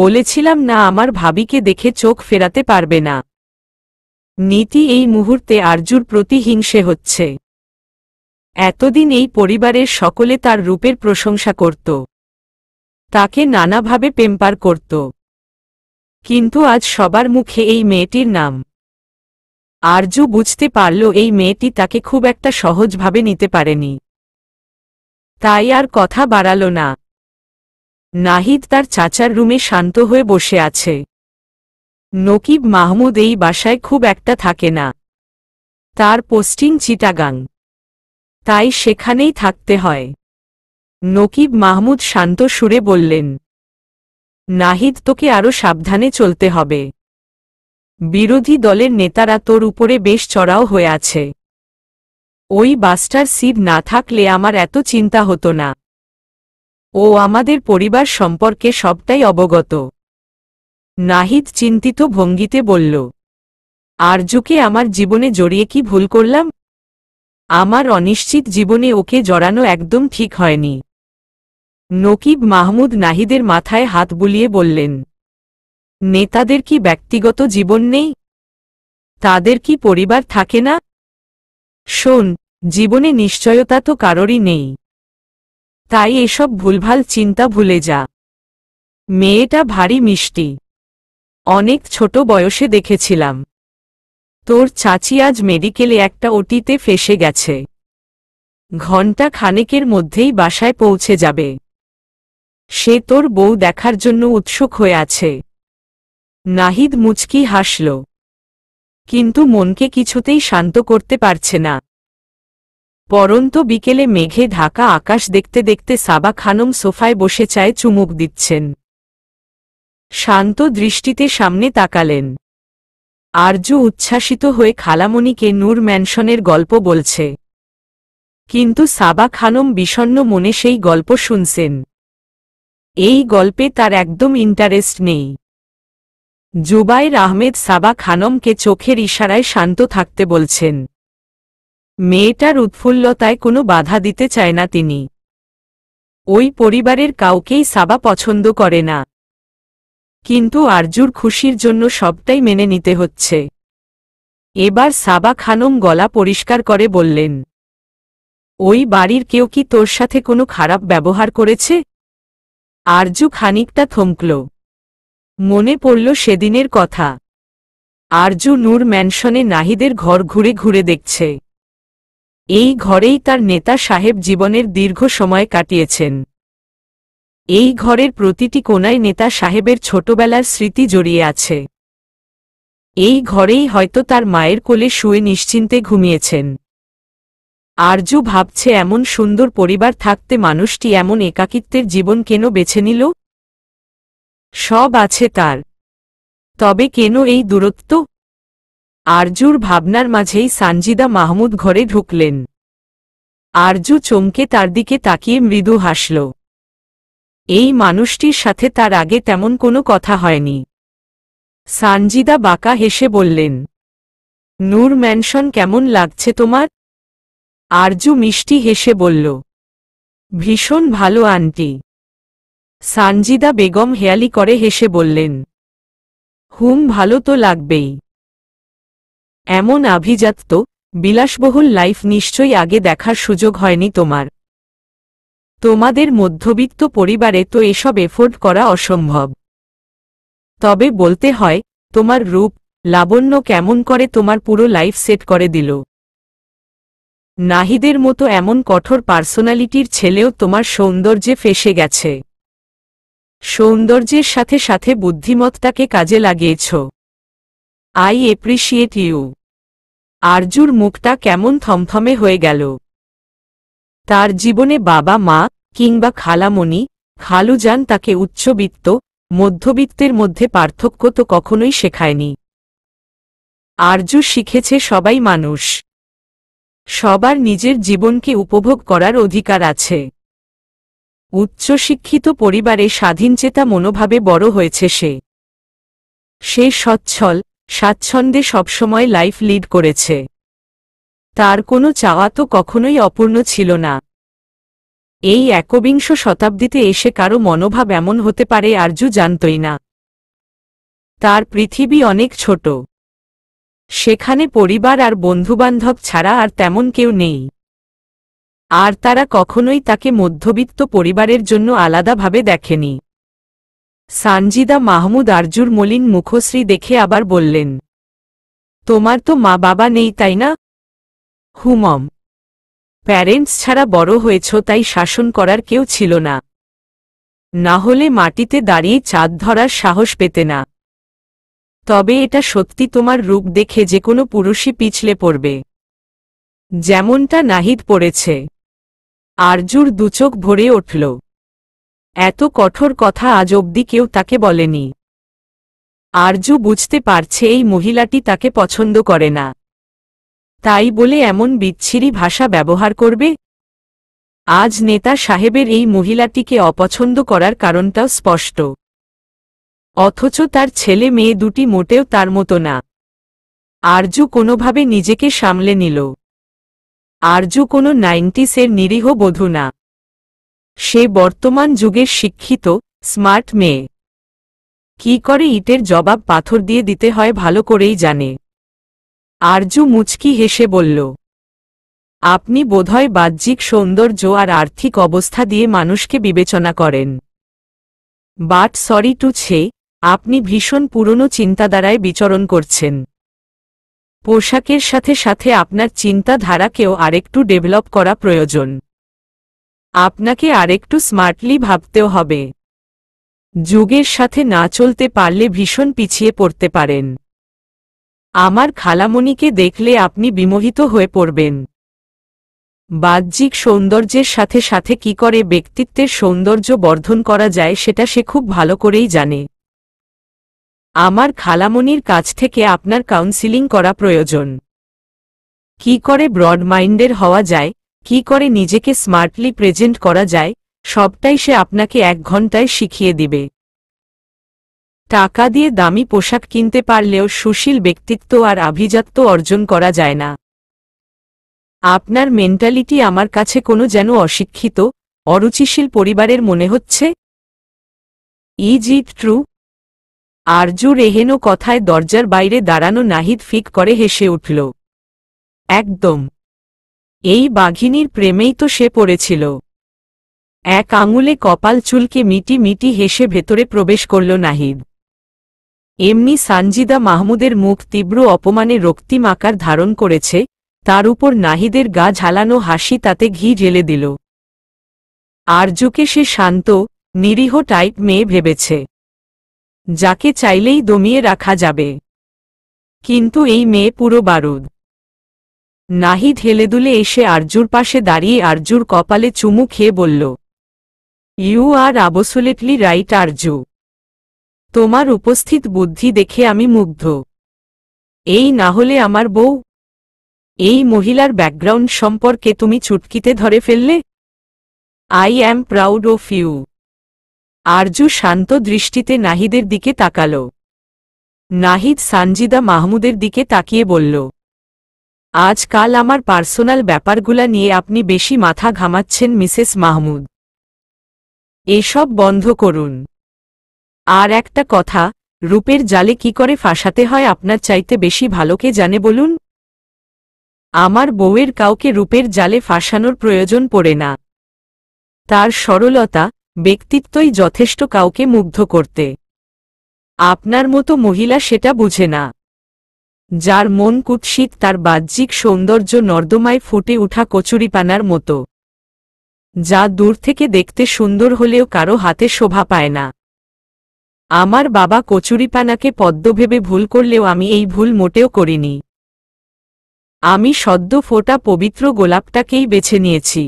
বলেছিলাম না আমার ভাবিকে দেখে চোখ ফেরাতে পারবে না নীতি এই মুহূর্তে আরজুর প্রতি হিংসে হচ্ছে এতদিন এই পরিবারের সকলে তার রূপের প্রশংসা করত তাকে নানাভাবে পেম্পার করত কিন্তু আজ সবার মুখে এই মেয়েটির নাম আরজু বুঝতে পারল এই মেয়েটি তাকে খুব একটা সহজভাবে নিতে পারেনি তাই আর কথা বাড়াল না নাহিদ তার চাচার রুমে শান্ত হয়ে বসে আছে নকিব মাহমুদ এই বাসায় খুব একটা থাকে না তার পোস্টিং চিটাগাং তাই সেখানেই থাকতে হয় নকিব মাহমুদ শান্ত সুরে বললেন নাহিদ তোকে আরও সাবধানে চলতে হবে বিরোধী দলের নেতারা তোর উপরে বেশ চড়াও হয়ে আছে ওই বাসটার সিট না থাকলে আমার এত চিন্তা হতো না ও আমাদের পরিবার সম্পর্কে সবটাই অবগত নাহিদ চিন্তিত ভঙ্গিতে বলল আর্যকে আমার জীবনে জড়িয়ে কি ভুল করলাম আমার অনিশ্চিত জীবনে ওকে জড়ানো একদম ঠিক হয়নি নকিব মাহমুদ নাহিদের মাথায় হাত বুলিয়ে বললেন নেতাদের কি ব্যক্তিগত জীবন নেই তাদের কি পরিবার থাকে না শোন জীবনে নিশ্চয়তা তো কারোরই নেই তাই এসব ভুলভাল চিন্তা ভুলে যা মেয়েটা ভারী মিষ্টি অনেক ছোট বয়সে দেখেছিলাম তোর চাচি আজ মেডিকেলে একটা ওটিতে ফেসে গেছে ঘণ্টা খানেকের মধ্যেই বাসায় পৌঁছে যাবে সে তোর বউ দেখার জন্য উৎসুক হয়ে আছে নাহিদ মুচকি হাসল কিন্তু মনকে কিছুতেই শান্ত করতে পারছে না পরন্ত বিকেলে মেঘে ঢাকা আকাশ দেখতে দেখতে সাবা খানম সোফায় বসে চায় চুমুক দিচ্ছেন শান্ত দৃষ্টিতে সামনে তাকালেন আরজু উচ্ছ্বাসিত হয়ে খালামণিকে নূর ম্যানশনের গল্প বলছে কিন্তু সাবা খানম বিষণ্ন মনে সেই গল্প শুনছেন এই গল্পে তার একদম ইন্টারেস্ট নেই জুবাইর আহমেদ সাবা খানমকে চোখের ইশারায় শান্ত থাকতে বলছেন মেয়েটার উৎফুল্লতায় কোনো বাধা দিতে চায় না তিনি ওই পরিবারের কাউকেই সাবা পছন্দ করে না কিন্তু আরজুর খুশির জন্য সবটাই মেনে নিতে হচ্ছে এবার সাবা খানম গলা পরিষ্কার করে বললেন ওই বাড়ির কেউ কি তোর সাথে কোনো খারাপ ব্যবহার করেছে আরজু খানিকটা থমকল মনে পড়ল সেদিনের কথা আরজু নূর ম্যানশনে নাহিদের ঘর ঘুরে ঘুরে দেখছে এই ঘরেই তার নেতা সাহেব জীবনের দীর্ঘ সময় কাটিয়েছেন এই ঘরের প্রতিটি কোনায় নেতা সাহেবের ছোটবেলার স্মৃতি জড়িয়ে আছে এই ঘরেই হয়তো তার মায়ের কোলে শুয়ে নিশ্চিন্তে ঘুমিয়েছেন আরজু ভাবছে এমন সুন্দর পরিবার থাকতে মানুষটি এমন একাকিত্বের জীবন কেন বেছে নিল সব আছে তার তবে কেন এই দূরত্ব আরজুর ভাবনার মাঝেই সানজিদা মাহমুদ ঘরে ঢুকলেন আরজু চমকে তার দিকে তাকিয়ে মৃদু হাসল এই মানুষটির সাথে তার আগে তেমন কোনো কথা হয়নি সানজিদা বাঁকা হেসে বললেন নূর ম্যানশন কেমন লাগছে তোমার আরজু মিষ্টি হেসে বলল ভীষণ ভালো আন্টি সানজিদা বেগম হেয়ালি করে হেসে বললেন হুম ভালো তো লাগবেই এমন আভিজাত্য বিলাসবহুল লাইফ নিশ্চয়ই আগে দেখার সুযোগ হয়নি তোমার তোমাদের মধ্যবিত্ত পরিবারে তো এসব এফোর্ড করা অসম্ভব তবে বলতে হয় তোমার রূপ লাবণ্য কেমন করে তোমার পুরো লাইফ সেট করে দিল নাহিদের মতো এমন কঠোর পার্সোনালিটির ছেলেও তোমার সৌন্দর্যে ফেসে গেছে সৌন্দর্যের সাথে সাথে বুদ্ধিমত্তাকে কাজে লাগিয়েছ আই এপ্রিসিয়েট ইউ আরজুর মুখটা কেমন থমথমে হয়ে গেল তার জীবনে বাবা মা কিংবা খালামণি খালুজান তাকে উচ্চবিত্ত মধ্যবিত্তের মধ্যে পার্থক্য তো কখনোই শেখায়নি আর্যু শিখেছে সবাই মানুষ সবার নিজের জীবনকে উপভোগ করার অধিকার আছে উচ্চশিক্ষিত পরিবারে স্বাধীনচেতা মনোভাবে বড় হয়েছে সে সে সচ্ছল স্বাচ্ছন্দ্যে সবসময় লাইফ লিড করেছে তার কোনো চাওয়া তো কখনোই অপূর্ণ ছিল না এই একবিংশ শতাব্দীতে এসে কারো মনোভাব এমন হতে পারে আরজু জানতই না তার পৃথিবী অনেক ছোট সেখানে পরিবার আর বন্ধুবান্ধব ছাড়া আর তেমন কেউ নেই আর তারা কখনোই তাকে মধ্যবিত্ত পরিবারের জন্য আলাদাভাবে দেখেনি সানজিদা মাহমুদ আরজুর মলিন মুখশ্রী দেখে আবার বললেন তোমার তো মা বাবা নেই তাই না হুমম প্যারেন্টস ছাড়া বড় হয়েছ তাই শাসন করার কেউ ছিল না না হলে মাটিতে দাঁড়িয়ে চাঁদ ধরার সাহস পেতে না তবে এটা সত্যি তোমার রূপ দেখে যে কোনো পুরুষই পিছলে পড়বে যেমনটা নাহিদ পড়েছে আরজুর দুচোখ ভরে উঠল এত কঠোর কথা আজ অবধি কেউ তাকে বলেনি আরজু বুঝতে পারছে এই মহিলাটি তাকে পছন্দ করে না তাই বলে এমন বিচ্ছিরি ভাষা ব্যবহার করবে আজ নেতা সাহেবের এই মহিলাটিকে অপছন্দ করার কারণটাও স্পষ্ট অথচ তার ছেলে মেয়ে দুটি মোটেও তার মতো না আরজু কোনোভাবে নিজেকে সামলে নিল আরজু কোনো নাইনটিসের নিরীহ বধূ না সে বর্তমান যুগের শিক্ষিত স্মার্ট মেয়ে কি করে ইটের জবাব পাথর দিয়ে দিতে হয় ভালো করেই জানে আরজু মুচকি হেসে বলল আপনি বোধহয় বাহ্যিক সৌন্দর্য আর আর্থিক অবস্থা দিয়ে মানুষকে বিবেচনা করেন বাট সরি টু ছে আপনি ভীষণ পুরনো চিন্তাধারায় বিচরণ করছেন পোশাকের সাথে সাথে আপনার চিন্তাধারাকেও আরেকটু ডেভেলপ করা প্রয়োজন আপনাকে আরেকটু স্মার্টলি ভাবতেও হবে যুগের সাথে না চলতে পারলে ভীষণ পিছিয়ে পড়তে পারেন আমার খালামণিকে দেখলে আপনি বিমোহিত হয়ে পড়বেন বাহ্যিক সৌন্দর্যের সাথে সাথে কি করে ব্যক্তিত্বের সৌন্দর্য বর্ধন করা যায় সেটা সে খুব ভালো করেই জানে আমার খালামণির কাছ থেকে আপনার কাউন্সিলিং করা প্রয়োজন কি করে ব্রড মাইন্ডের হওয়া যায় কি করে নিজেকে স্মার্টলি প্রেজেন্ট করা যায় সবটাই সে আপনাকে এক ঘন্টায় শিখিয়ে দিবে টাকা দিয়ে দামি পোশাক কিনতে পারলেও সুশীল ব্যক্তিত্ব আর আভিজাত্য অর্জন করা যায় না আপনার মেন্টালিটি আমার কাছে কোনো যেন অশিক্ষিত অরুচিশীল পরিবারের মনে হচ্ছে ইজ ইট ট্রু আরজু রেহেনো কথায় দরজার বাইরে দাঁড়ানো নাহিদ ফিক করে হেসে উঠল একদম এই বাঘিনীর প্রেমেই তো সে পড়েছিল এক আঙুলে কপাল চুলকে মিটি মিটি হেসে ভেতরে প্রবেশ করল নাহিদ এমনি সানজিদা মাহমুদের মুখ তীব্র অপমানে রক্তিম আকার ধারণ করেছে তার উপর নাহিদের গা ঝালানো হাসি তাতে ঘি জেলে দিল আরজুকে সে শান্ত নিরীহ টাইপ মেয়ে ভেবেছে যাকে চাইলেই দমিয়ে রাখা যাবে কিন্তু এই মেয়ে পুরো বারুদ নাহিদ হেলেদুলে এসে আর্যুর পাশে দাঁড়িয়ে আরজুর কপালে চুমু খেয়ে বলল you are absolutely right Arju তোমার উপস্থিত বুদ্ধি দেখে আমি মুগ্ধ এই না হলে আমার বউ এই মহিলার ব্যাকগ্রাউন্ড সম্পর্কে তুমি চুটকিতে ধরে ফেললে I am proud of you Arju শান্ত দৃষ্টিতে নাহিদের দিকে তাকাল নাহিদ সানজিদা মাহমুদের দিকে তাকিয়ে বলল আজকাল আমার পার্সোনাল ব্যাপারগুলা নিয়ে আপনি বেশি মাথা ঘামাচ্ছেন মিসেস মাহমুদ এসব বন্ধ করুন আর একটা কথা রূপের জালে কি করে ফাঁসাতে হয় আপনার চাইতে বেশি ভালোকে জানে বলুন আমার বউয়ের কাউকে রূপের জালে ফাঁসানোর প্রয়োজন পড়ে না তার সরলতা ব্যক্তিত্বই যথেষ্ট কাউকে মুগ্ধ করতে আপনার মতো মহিলা সেটা বুঝে না যার মন কুৎসিত তার বাহ্যিক সৌন্দর্য নর্দমায় ফুটে উঠা কচুরিপানার মতো যা দূর থেকে দেখতে সুন্দর হলেও কারো হাতে শোভা পায় না আমার বাবা কচুরিপানাকে পদ্ম ভেবে ভুল করলেও আমি এই ভুল মোটেও করিনি আমি সদ্য ফোটা পবিত্র গোলাপটাকেই বেছে নিয়েছি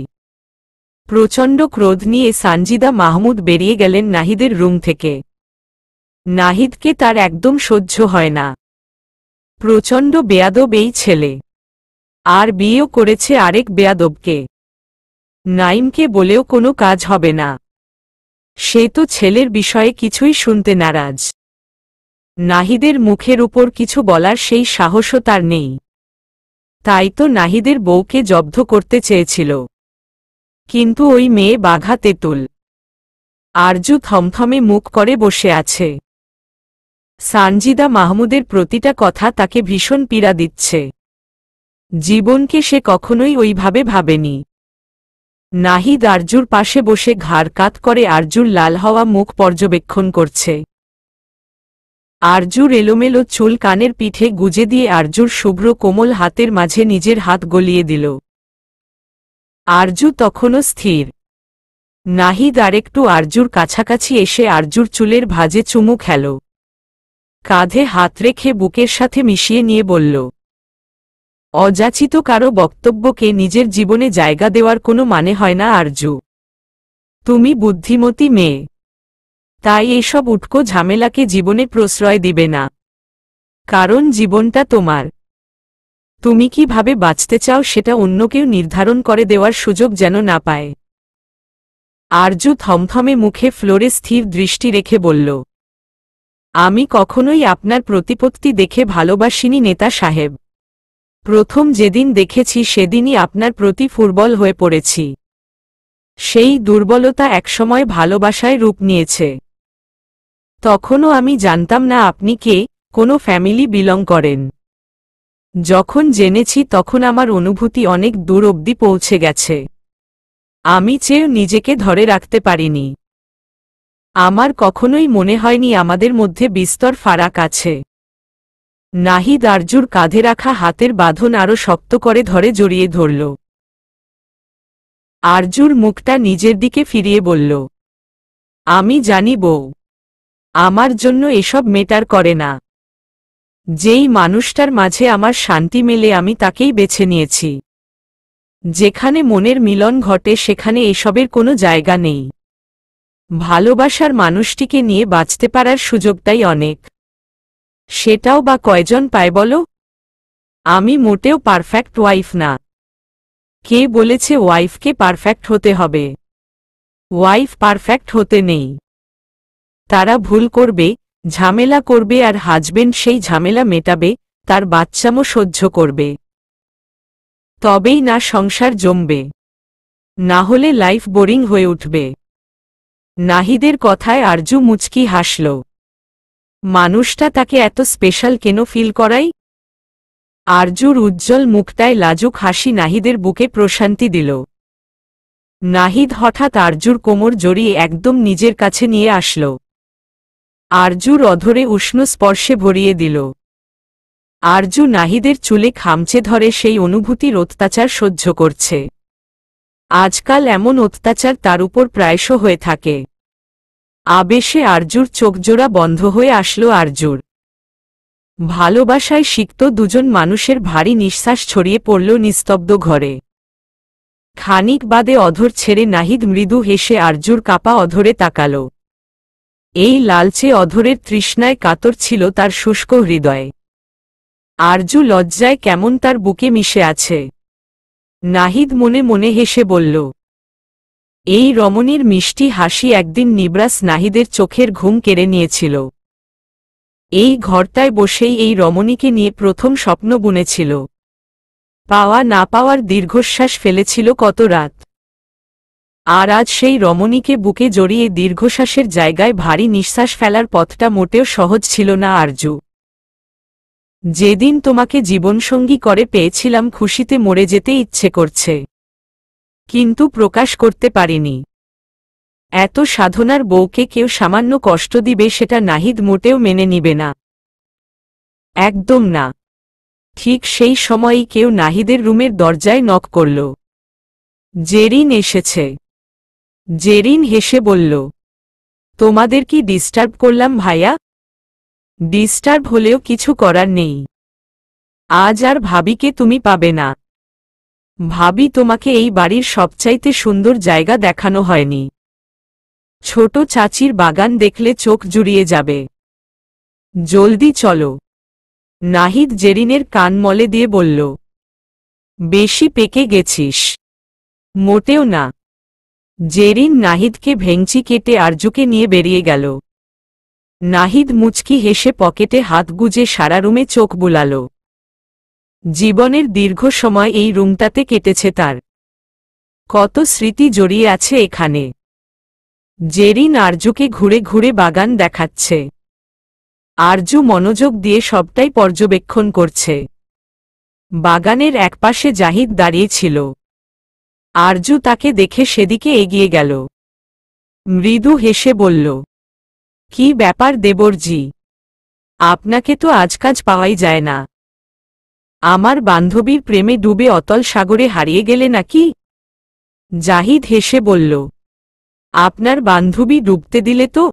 প্রচণ্ড ক্রোধ নিয়ে সানজিদা মাহমুদ বেরিয়ে গেলেন নাহিদের রুম থেকে নাহিদকে তার একদম সহ্য হয় না প্রচণ্ড বেয়াদব এই ছেলে আর বিয়েও করেছে আরেক বেয়াদবকে নাইমকে বলেও কোনো কাজ হবে না সে তো ছেলের বিষয়ে কিছুই শুনতে নারাজ নাহিদের মুখের উপর কিছু বলার সেই সাহসও তার নেই তাই তো নাহিদের বউকে জব্দ করতে চেয়েছিল কিন্তু ওই মেয়ে বাঘা তেঁতুল আরজু থমথমে মুখ করে বসে আছে সানজিদা মাহমুদের প্রতিটা কথা তাকে ভীষণ পীড়া দিচ্ছে জীবনকে সে কখনোই ওইভাবে ভাবেনি নাহিদ আরজুর পাশে বসে ঘাড় কাত করে আরজুর লাল হওয়া মুখ পর্যবেক্ষণ করছে আরজুর এলোমেলো চুল কানের পিঠে গুজে দিয়ে আরজুর শুভ্র কোমল হাতের মাঝে নিজের হাত গলিয়ে দিল আরজু তখনও স্থির নাহিদ আরেকটু আরজুর কাছাকাছি এসে আরজুর চুলের ভাজে চুমু খেল কাঁধে হাত রেখে বুকের সাথে মিশিয়ে নিয়ে বলল অযাচিত কারো বক্তব্যকে নিজের জীবনে জায়গা দেওয়ার কোনো মানে হয় না আরজু তুমি বুদ্ধিমতী মেয়ে তাই এসব উটকো ঝামেলাকে জীবনে প্রশ্রয় দিবে না কারণ জীবনটা তোমার তুমি কিভাবে বাঁচতে চাও সেটা অন্য কেউ নির্ধারণ করে দেওয়ার সুযোগ যেন না পায় আরজু থমথমে মুখে ফ্লোরে স্থির দৃষ্টি রেখে বলল আমি কখনোই আপনার প্রতিপত্তি দেখে ভালোবাসিনি নেতা সাহেব প্রথম যেদিন দেখেছি সেদিনই আপনার প্রতি ফুরবল হয়ে পড়েছি সেই দুর্বলতা একসময় ভালোবাসায় রূপ নিয়েছে তখনও আমি জানতাম না আপনি কে কোনো ফ্যামিলি বিলং করেন যখন জেনেছি তখন আমার অনুভূতি অনেক দূর অবধি পৌঁছে গেছে আমি চেয়েও নিজেকে ধরে রাখতে পারিনি আমার কখনোই মনে হয়নি আমাদের মধ্যে বিস্তর ফারাক আছে নাহি দার্জুর কাঁধে রাখা হাতের বাঁধন আরও শক্ত করে ধরে জড়িয়ে ধরল আরজুর মুখটা নিজের দিকে ফিরিয়ে বলল আমি জানি বউ আমার জন্য এসব মেটার করে না যেই মানুষটার মাঝে আমার শান্তি মেলে আমি তাকেই বেছে নিয়েছি যেখানে মনের মিলন ঘটে সেখানে এসবের কোনো জায়গা নেই ভালোবাসার মানুষটিকে নিয়ে বাঁচতে পারার সুযোগটাই অনেক সেটাও বা কয়জন পায় বলো আমি মোটেও পারফেক্ট ওয়াইফ না কে বলেছে ওয়াইফকে পারফেক্ট হতে হবে ওয়াইফ পারফেক্ট হতে নেই তারা ভুল করবে ঝামেলা করবে আর হাজবেন্ড সেই ঝামেলা মেটাবে তার বাচ্চামো সহ্য করবে তবেই না সংসার জমবে না হলে লাইফ বোরিং হয়ে উঠবে নাহিদের কথায় আরজু মুচকি হাসল মানুষটা তাকে এত স্পেশাল কেন ফিল করাই আরজুর উজ্জ্বল মুখটায় লাজুক হাসি নাহিদের বুকে প্রশান্তি দিল নাহিদ হঠাৎ আরজুর কোমর জড়িয়ে একদম নিজের কাছে নিয়ে আসল আরজুর অধরে উষ্ণ স্পর্শে ভরিয়ে দিল আরজু নাহিদের চুলে খামচে ধরে সেই অনুভূতির অত্যাচার সহ্য করছে আজকাল এমন অত্যাচার তার উপর প্রায়শ হয়ে থাকে আবেশে আরজুর চোখজোড়া বন্ধ হয়ে আসলো আরজুর ভালোবাসায় সিক্ত দুজন মানুষের ভারী নিঃশ্বাস ছড়িয়ে পড়ল নিস্তব্ধ ঘরে খানিক বাদে অধর ছেড়ে নাহিদ মৃদু হেসে আরজুর কাপা অধরে তাকাল এই লালচে অধরের তৃষ্ণায় কাতর ছিল তার শুষ্ক হৃদয়ে আরজু লজ্জায় কেমন তার বুকে মিশে আছে নাহিদ মনে মনে হেসে বলল এই রমণীর মিষ্টি হাসি একদিন নিবরাস নাহিদের চোখের ঘুম কেড়ে নিয়েছিল এই ঘরটায় বসেই এই রমণীকে নিয়ে প্রথম স্বপ্ন বুনেছিল পাওয়া না পাওয়ার দীর্ঘশ্বাস ফেলেছিল কত রাত আর আজ সেই রমণীকে বুকে জড়িয়ে দীর্ঘশ্বাসের জায়গায় ভারী নিঃশ্বাস ফেলার পথটা মোটেও সহজ ছিল না আরজু যেদিন তোমাকে জীবনসঙ্গী করে পেয়েছিলাম খুশিতে মরে যেতে ইচ্ছে করছে কিন্তু প্রকাশ করতে পারিনি এত সাধনার বউকে কেউ সামান্য কষ্ট দিবে সেটা নাহিদ মোটেও মেনে নিবে না একদম না ঠিক সেই সময়ই কেউ নাহিদের রুমের দরজায় নক করল জেরিন এসেছে জেরিন হেসে বলল তোমাদের কি ডিস্টার্ব করলাম ভাইয়া ডিস্টার্ব হলেও কিছু করার নেই আজ আর ভাবিকে তুমি পাবে না ভাবি তোমাকে এই বাড়ির সবচাইতে সুন্দর জায়গা দেখানো হয়নি ছোট চাচির বাগান দেখলে চোখ জুড়িয়ে যাবে জলদি চলো নাহিদ জেরিনের কান মলে দিয়ে বলল বেশি পেকে গেছিস মোটেও না জেরিন নাহিদকে ভেংচি কেটে আরজুকে নিয়ে বেরিয়ে গেল নাহিদ মুচকি হেসে পকেটে হাত গুজে সারা রুমে চোখ বুলালো জীবনের দীর্ঘ সময় এই রুমটাতে কেটেছে তার কত স্মৃতি জড়িয়ে আছে এখানে জেরিন আর্যুকে ঘুরে ঘুরে বাগান দেখাচ্ছে আর্যু মনোযোগ দিয়ে সবটাই পর্যবেক্ষণ করছে বাগানের একপাশে জাহিদ দাঁড়িয়েছিল আর্যু তাকে দেখে সেদিকে এগিয়ে গেল মৃদু হেসে বলল কি ব্যাপার দেবরজি আপনাকে তো আজকাজ পাওয়াই যায় না আমার বান্ধবীর প্রেমে ডুবে অতল সাগরে হারিয়ে গেলে নাকি জাহিদ হেসে বলল আপনার বান্ধবী ডুবতে দিলে তো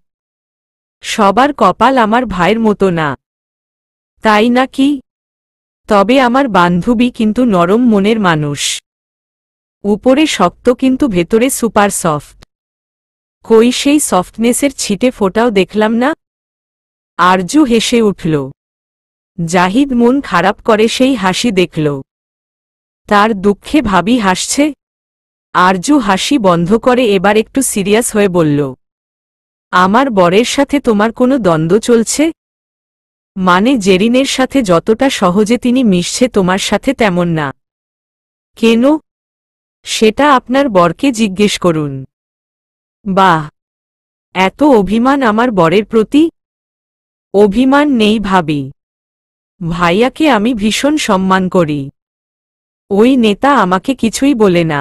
সবার কপাল আমার ভাইয়ের মতো না তাই নাকি তবে আমার বান্ধবী কিন্তু নরম মনের মানুষ উপরে শক্ত কিন্তু ভেতরে সুপার সফট কই সেই সফটনেসের ছিটে ফোটাও দেখলাম না আরজু হেসে উঠল জাহিদ মন খারাপ করে সেই হাসি দেখল তার দুঃখে ভাবি হাসছে আরজু হাসি বন্ধ করে এবার একটু সিরিয়াস হয়ে বলল আমার বরের সাথে তোমার কোনো দ্বন্দ্ব চলছে মানে জেরিনের সাথে যতটা সহজে তিনি মিশছে তোমার সাথে তেমন না কেন সেটা আপনার বরকে জিজ্ঞেস করুন বাহ এত অভিমান আমার বরের প্রতি অভিমান নেই ভাবি ভাইয়াকে আমি ভীষণ সম্মান করি ওই নেতা আমাকে কিছুই বলে না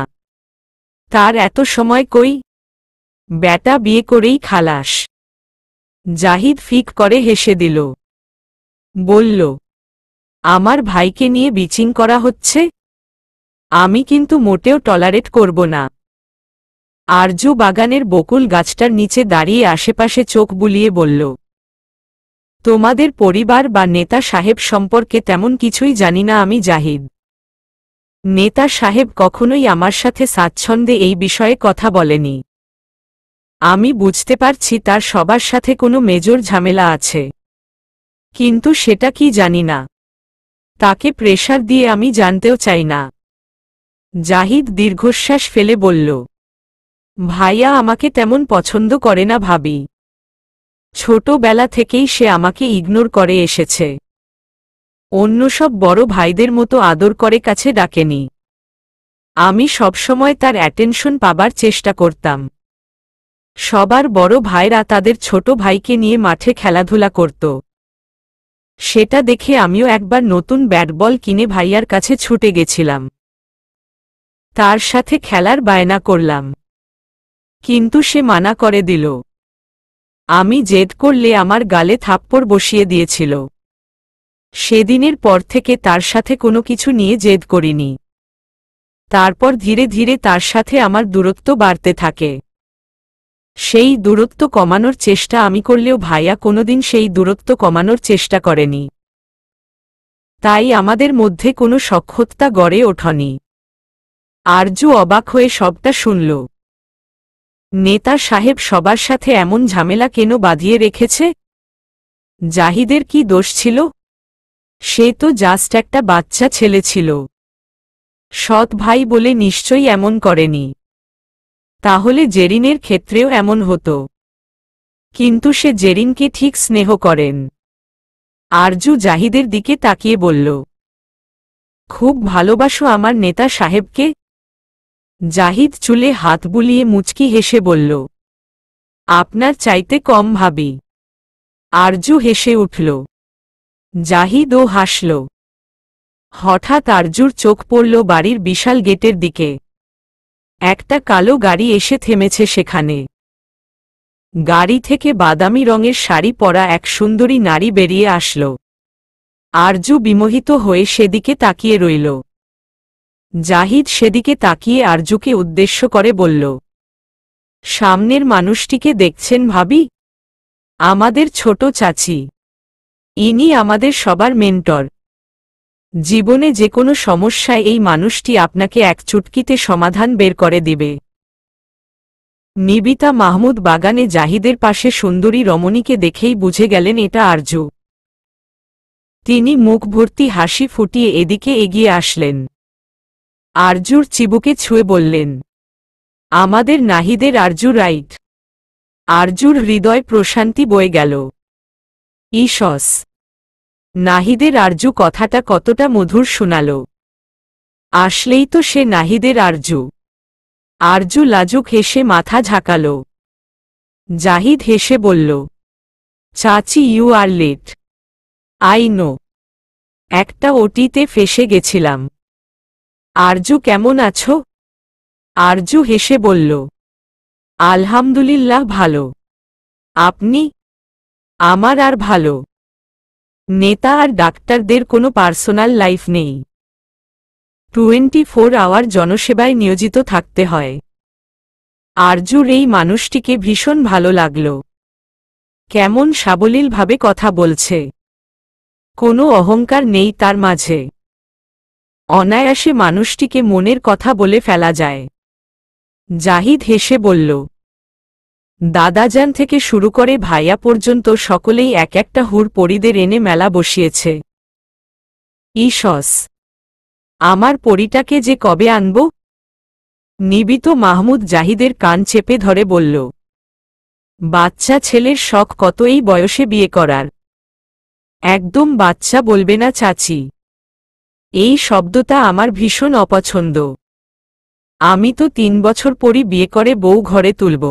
তার এত সময় কই ব্যাটা বিয়ে করেই খালাস জাহিদ ফিক করে হেসে দিল বলল আমার ভাইকে নিয়ে বিচিং করা হচ্ছে আমি কিন্তু মোটেও টলারেট করব না আরজু বাগানের বকুল গাছটার নিচে দাঁড়িয়ে আশেপাশে চোখ বুলিয়ে বলল তোমাদের পরিবার বা নেতা সাহেব সম্পর্কে তেমন কিছুই জানি না আমি জাহিদ নেতা সাহেব কখনোই আমার সাথে স্বাচ্ছন্দ্যে এই বিষয়ে কথা বলেনি আমি বুঝতে পারছি তার সবার সাথে কোনো মেজর ঝামেলা আছে কিন্তু সেটা কি জানি না তাকে প্রেশার দিয়ে আমি জানতেও চাই না জাহিদ দীর্ঘশ্বাস ফেলে বলল ভাইয়া আমাকে তেমন পছন্দ করে না ভাবি ছোটবেলা থেকেই সে আমাকে ইগনোর করে এসেছে অন্য সব বড় ভাইদের মতো আদর করে কাছে ডাকেনি আমি সবসময় তার অ্যাটেনশন পাবার চেষ্টা করতাম সবার বড় ভাইরা তাদের ছোট ভাইকে নিয়ে মাঠে খেলাধুলা করত সেটা দেখে আমিও একবার নতুন ব্যাট বল কিনে ভাইয়ার কাছে ছুটে গেছিলাম তার সাথে খেলার বায়না করলাম কিন্তু সে মানা করে দিল আমি জেদ করলে আমার গালে থাপ্পড় বসিয়ে দিয়েছিল সেদিনের পর থেকে তার সাথে কোনো কিছু নিয়ে জেদ করিনি তারপর ধীরে ধীরে তার সাথে আমার দূরত্ব বাড়তে থাকে সেই দূরত্ব কমানোর চেষ্টা আমি করলেও ভাইয়া কোনোদিন সেই দূরত্ব কমানোর চেষ্টা করেনি তাই আমাদের মধ্যে কোনো সক্ষতা গড়ে ওঠনি আরজু অবাক হয়ে সবটা শুনল নেতা সাহেব সবার সাথে এমন ঝামেলা কেন বাঁধিয়ে রেখেছে জাহিদের কি দোষ ছিল সে তো জাস্ট একটা বাচ্চা ছেলে ছিল সৎ ভাই বলে নিশ্চয়ই এমন করেনি তাহলে জেরিনের ক্ষেত্রেও এমন হতো কিন্তু সে জেরিনকে ঠিক স্নেহ করেন আরজু জাহিদের দিকে তাকিয়ে বলল খুব ভালোবাসো আমার নেতা সাহেবকে জাহিদ চুলে হাত বুলিয়ে মুচকি হেসে বলল আপনার চাইতে কম ভাবি আরজু হেসে উঠল জাহিদও হাসল হঠাৎ আরজুর চোখ পড়ল বাড়ির বিশাল গেটের দিকে একটা কালো গাড়ি এসে থেমেছে সেখানে গাড়ি থেকে বাদামি রঙের শাড়ি পরা এক সুন্দরী নারী বেরিয়ে আসল আরজু বিমোহিত হয়ে সেদিকে তাকিয়ে রইল জাহিদ সেদিকে তাকিয়ে আরজুকে উদ্দেশ্য করে বলল সামনের মানুষটিকে দেখছেন ভাবি আমাদের ছোট চাচি ইনি আমাদের সবার মেন্টর জীবনে যে কোনো সমস্যায় এই মানুষটি আপনাকে এক চুটকিতে সমাধান বের করে দিবে নিবিতা মাহমুদ বাগানে জাহিদের পাশে সুন্দরী রমণীকে দেখেই বুঝে গেলেন এটা আরজু তিনি মুখ ভর্তি হাসি ফুটিয়ে এদিকে এগিয়ে আসলেন আরজুর চিবুকে ছুঁয়ে বললেন আমাদের নাহিদের আরজু রাইট আরজুর হৃদয় প্রশান্তি বয়ে গেল ইসস নাহিদের আরজু কথাটা কতটা মধুর শোনাল আসলেই তো সে নাহিদের আরজু আরজু লাজুক হেসে মাথা ঝাঁকাল জাহিদ হেসে বলল চাচি you are late I know একটা ওটিতে ফেসে গেছিলাম আরজু কেমন আছো আরজু হেসে বলল আলহামদুলিল্লাহ ভালো আপনি আমার আর ভালো নেতা আর ডাক্তারদের কোনো পার্সোনাল লাইফ নেই টোয়েন্টি ফোর আওয়ার জনসেবায় নিয়োজিত থাকতে হয় আরজুর এই মানুষটিকে ভীষণ ভালো লাগল কেমন সাবলীলভাবে কথা বলছে কোনো অহংকার নেই তার মাঝে অনায়াসে মানুষটিকে মনের কথা বলে ফেলা যায় জাহিদ হেসে বলল দাদাজান থেকে শুরু করে ভাইয়া পর্যন্ত সকলেই এক একটা হুর পরিদের এনে মেলা বসিয়েছে ইসস আমার পরিটাকে যে কবে আনব নিবিত মাহমুদ জাহিদের কান চেপে ধরে বলল বাচ্চা ছেলের শখ কত এই বয়সে বিয়ে করার একদম বাচ্চা বলবে না চাচি এই শব্দটা আমার ভীষণ অপছন্দ আমি তো তিন বছর পরই বিয়ে করে বউ ঘরে তুলব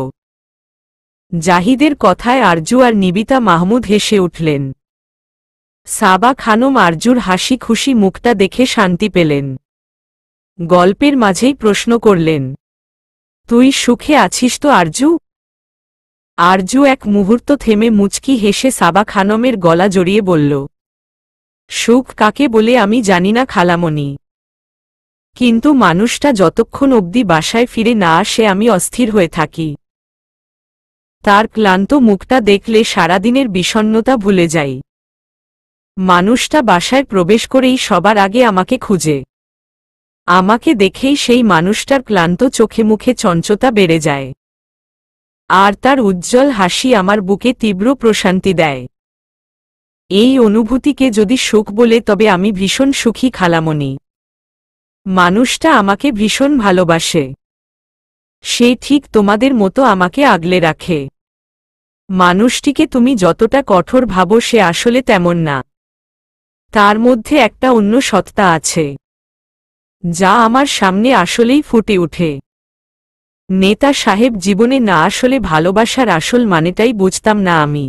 জাহিদের কথায় আরজু আর নিবিতা মাহমুদ হেসে উঠলেন সাবা খানম আরজুর হাসি খুশি মুখটা দেখে শান্তি পেলেন গল্পের মাঝেই প্রশ্ন করলেন তুই সুখে আছিস তো আরজু আরজু এক মুহূর্ত থেমে মুচকি হেসে সাবা খানমের গলা জড়িয়ে বলল সুখ কাকে বলে আমি জানি না খালামনি কিন্তু মানুষটা যতক্ষণ অবধি বাসায় ফিরে না আসে আমি অস্থির হয়ে থাকি তার ক্লান্ত মুখটা দেখলে সারাদিনের বিষণ্নতা ভুলে যাই মানুষটা বাসায় প্রবেশ করেই সবার আগে আমাকে খুঁজে আমাকে দেখেই সেই মানুষটার ক্লান্ত চোখে মুখে চঞ্চতা বেড়ে যায় আর তার উজ্জ্বল হাসি আমার বুকে তীব্র প্রশান্তি দেয় এই অনুভূতিকে যদি সুখ বলে তবে আমি ভীষণ সুখী খালামনি মানুষটা আমাকে ভীষণ ভালোবাসে সে ঠিক তোমাদের মতো আমাকে আগলে রাখে মানুষটিকে তুমি যতটা কঠোর ভাবো সে আসলে তেমন না তার মধ্যে একটা অন্য সত্তা আছে যা আমার সামনে আসলেই ফুটে উঠে নেতা সাহেব জীবনে না আসলে ভালোবাসার আসল মানেটাই বুঝতাম না আমি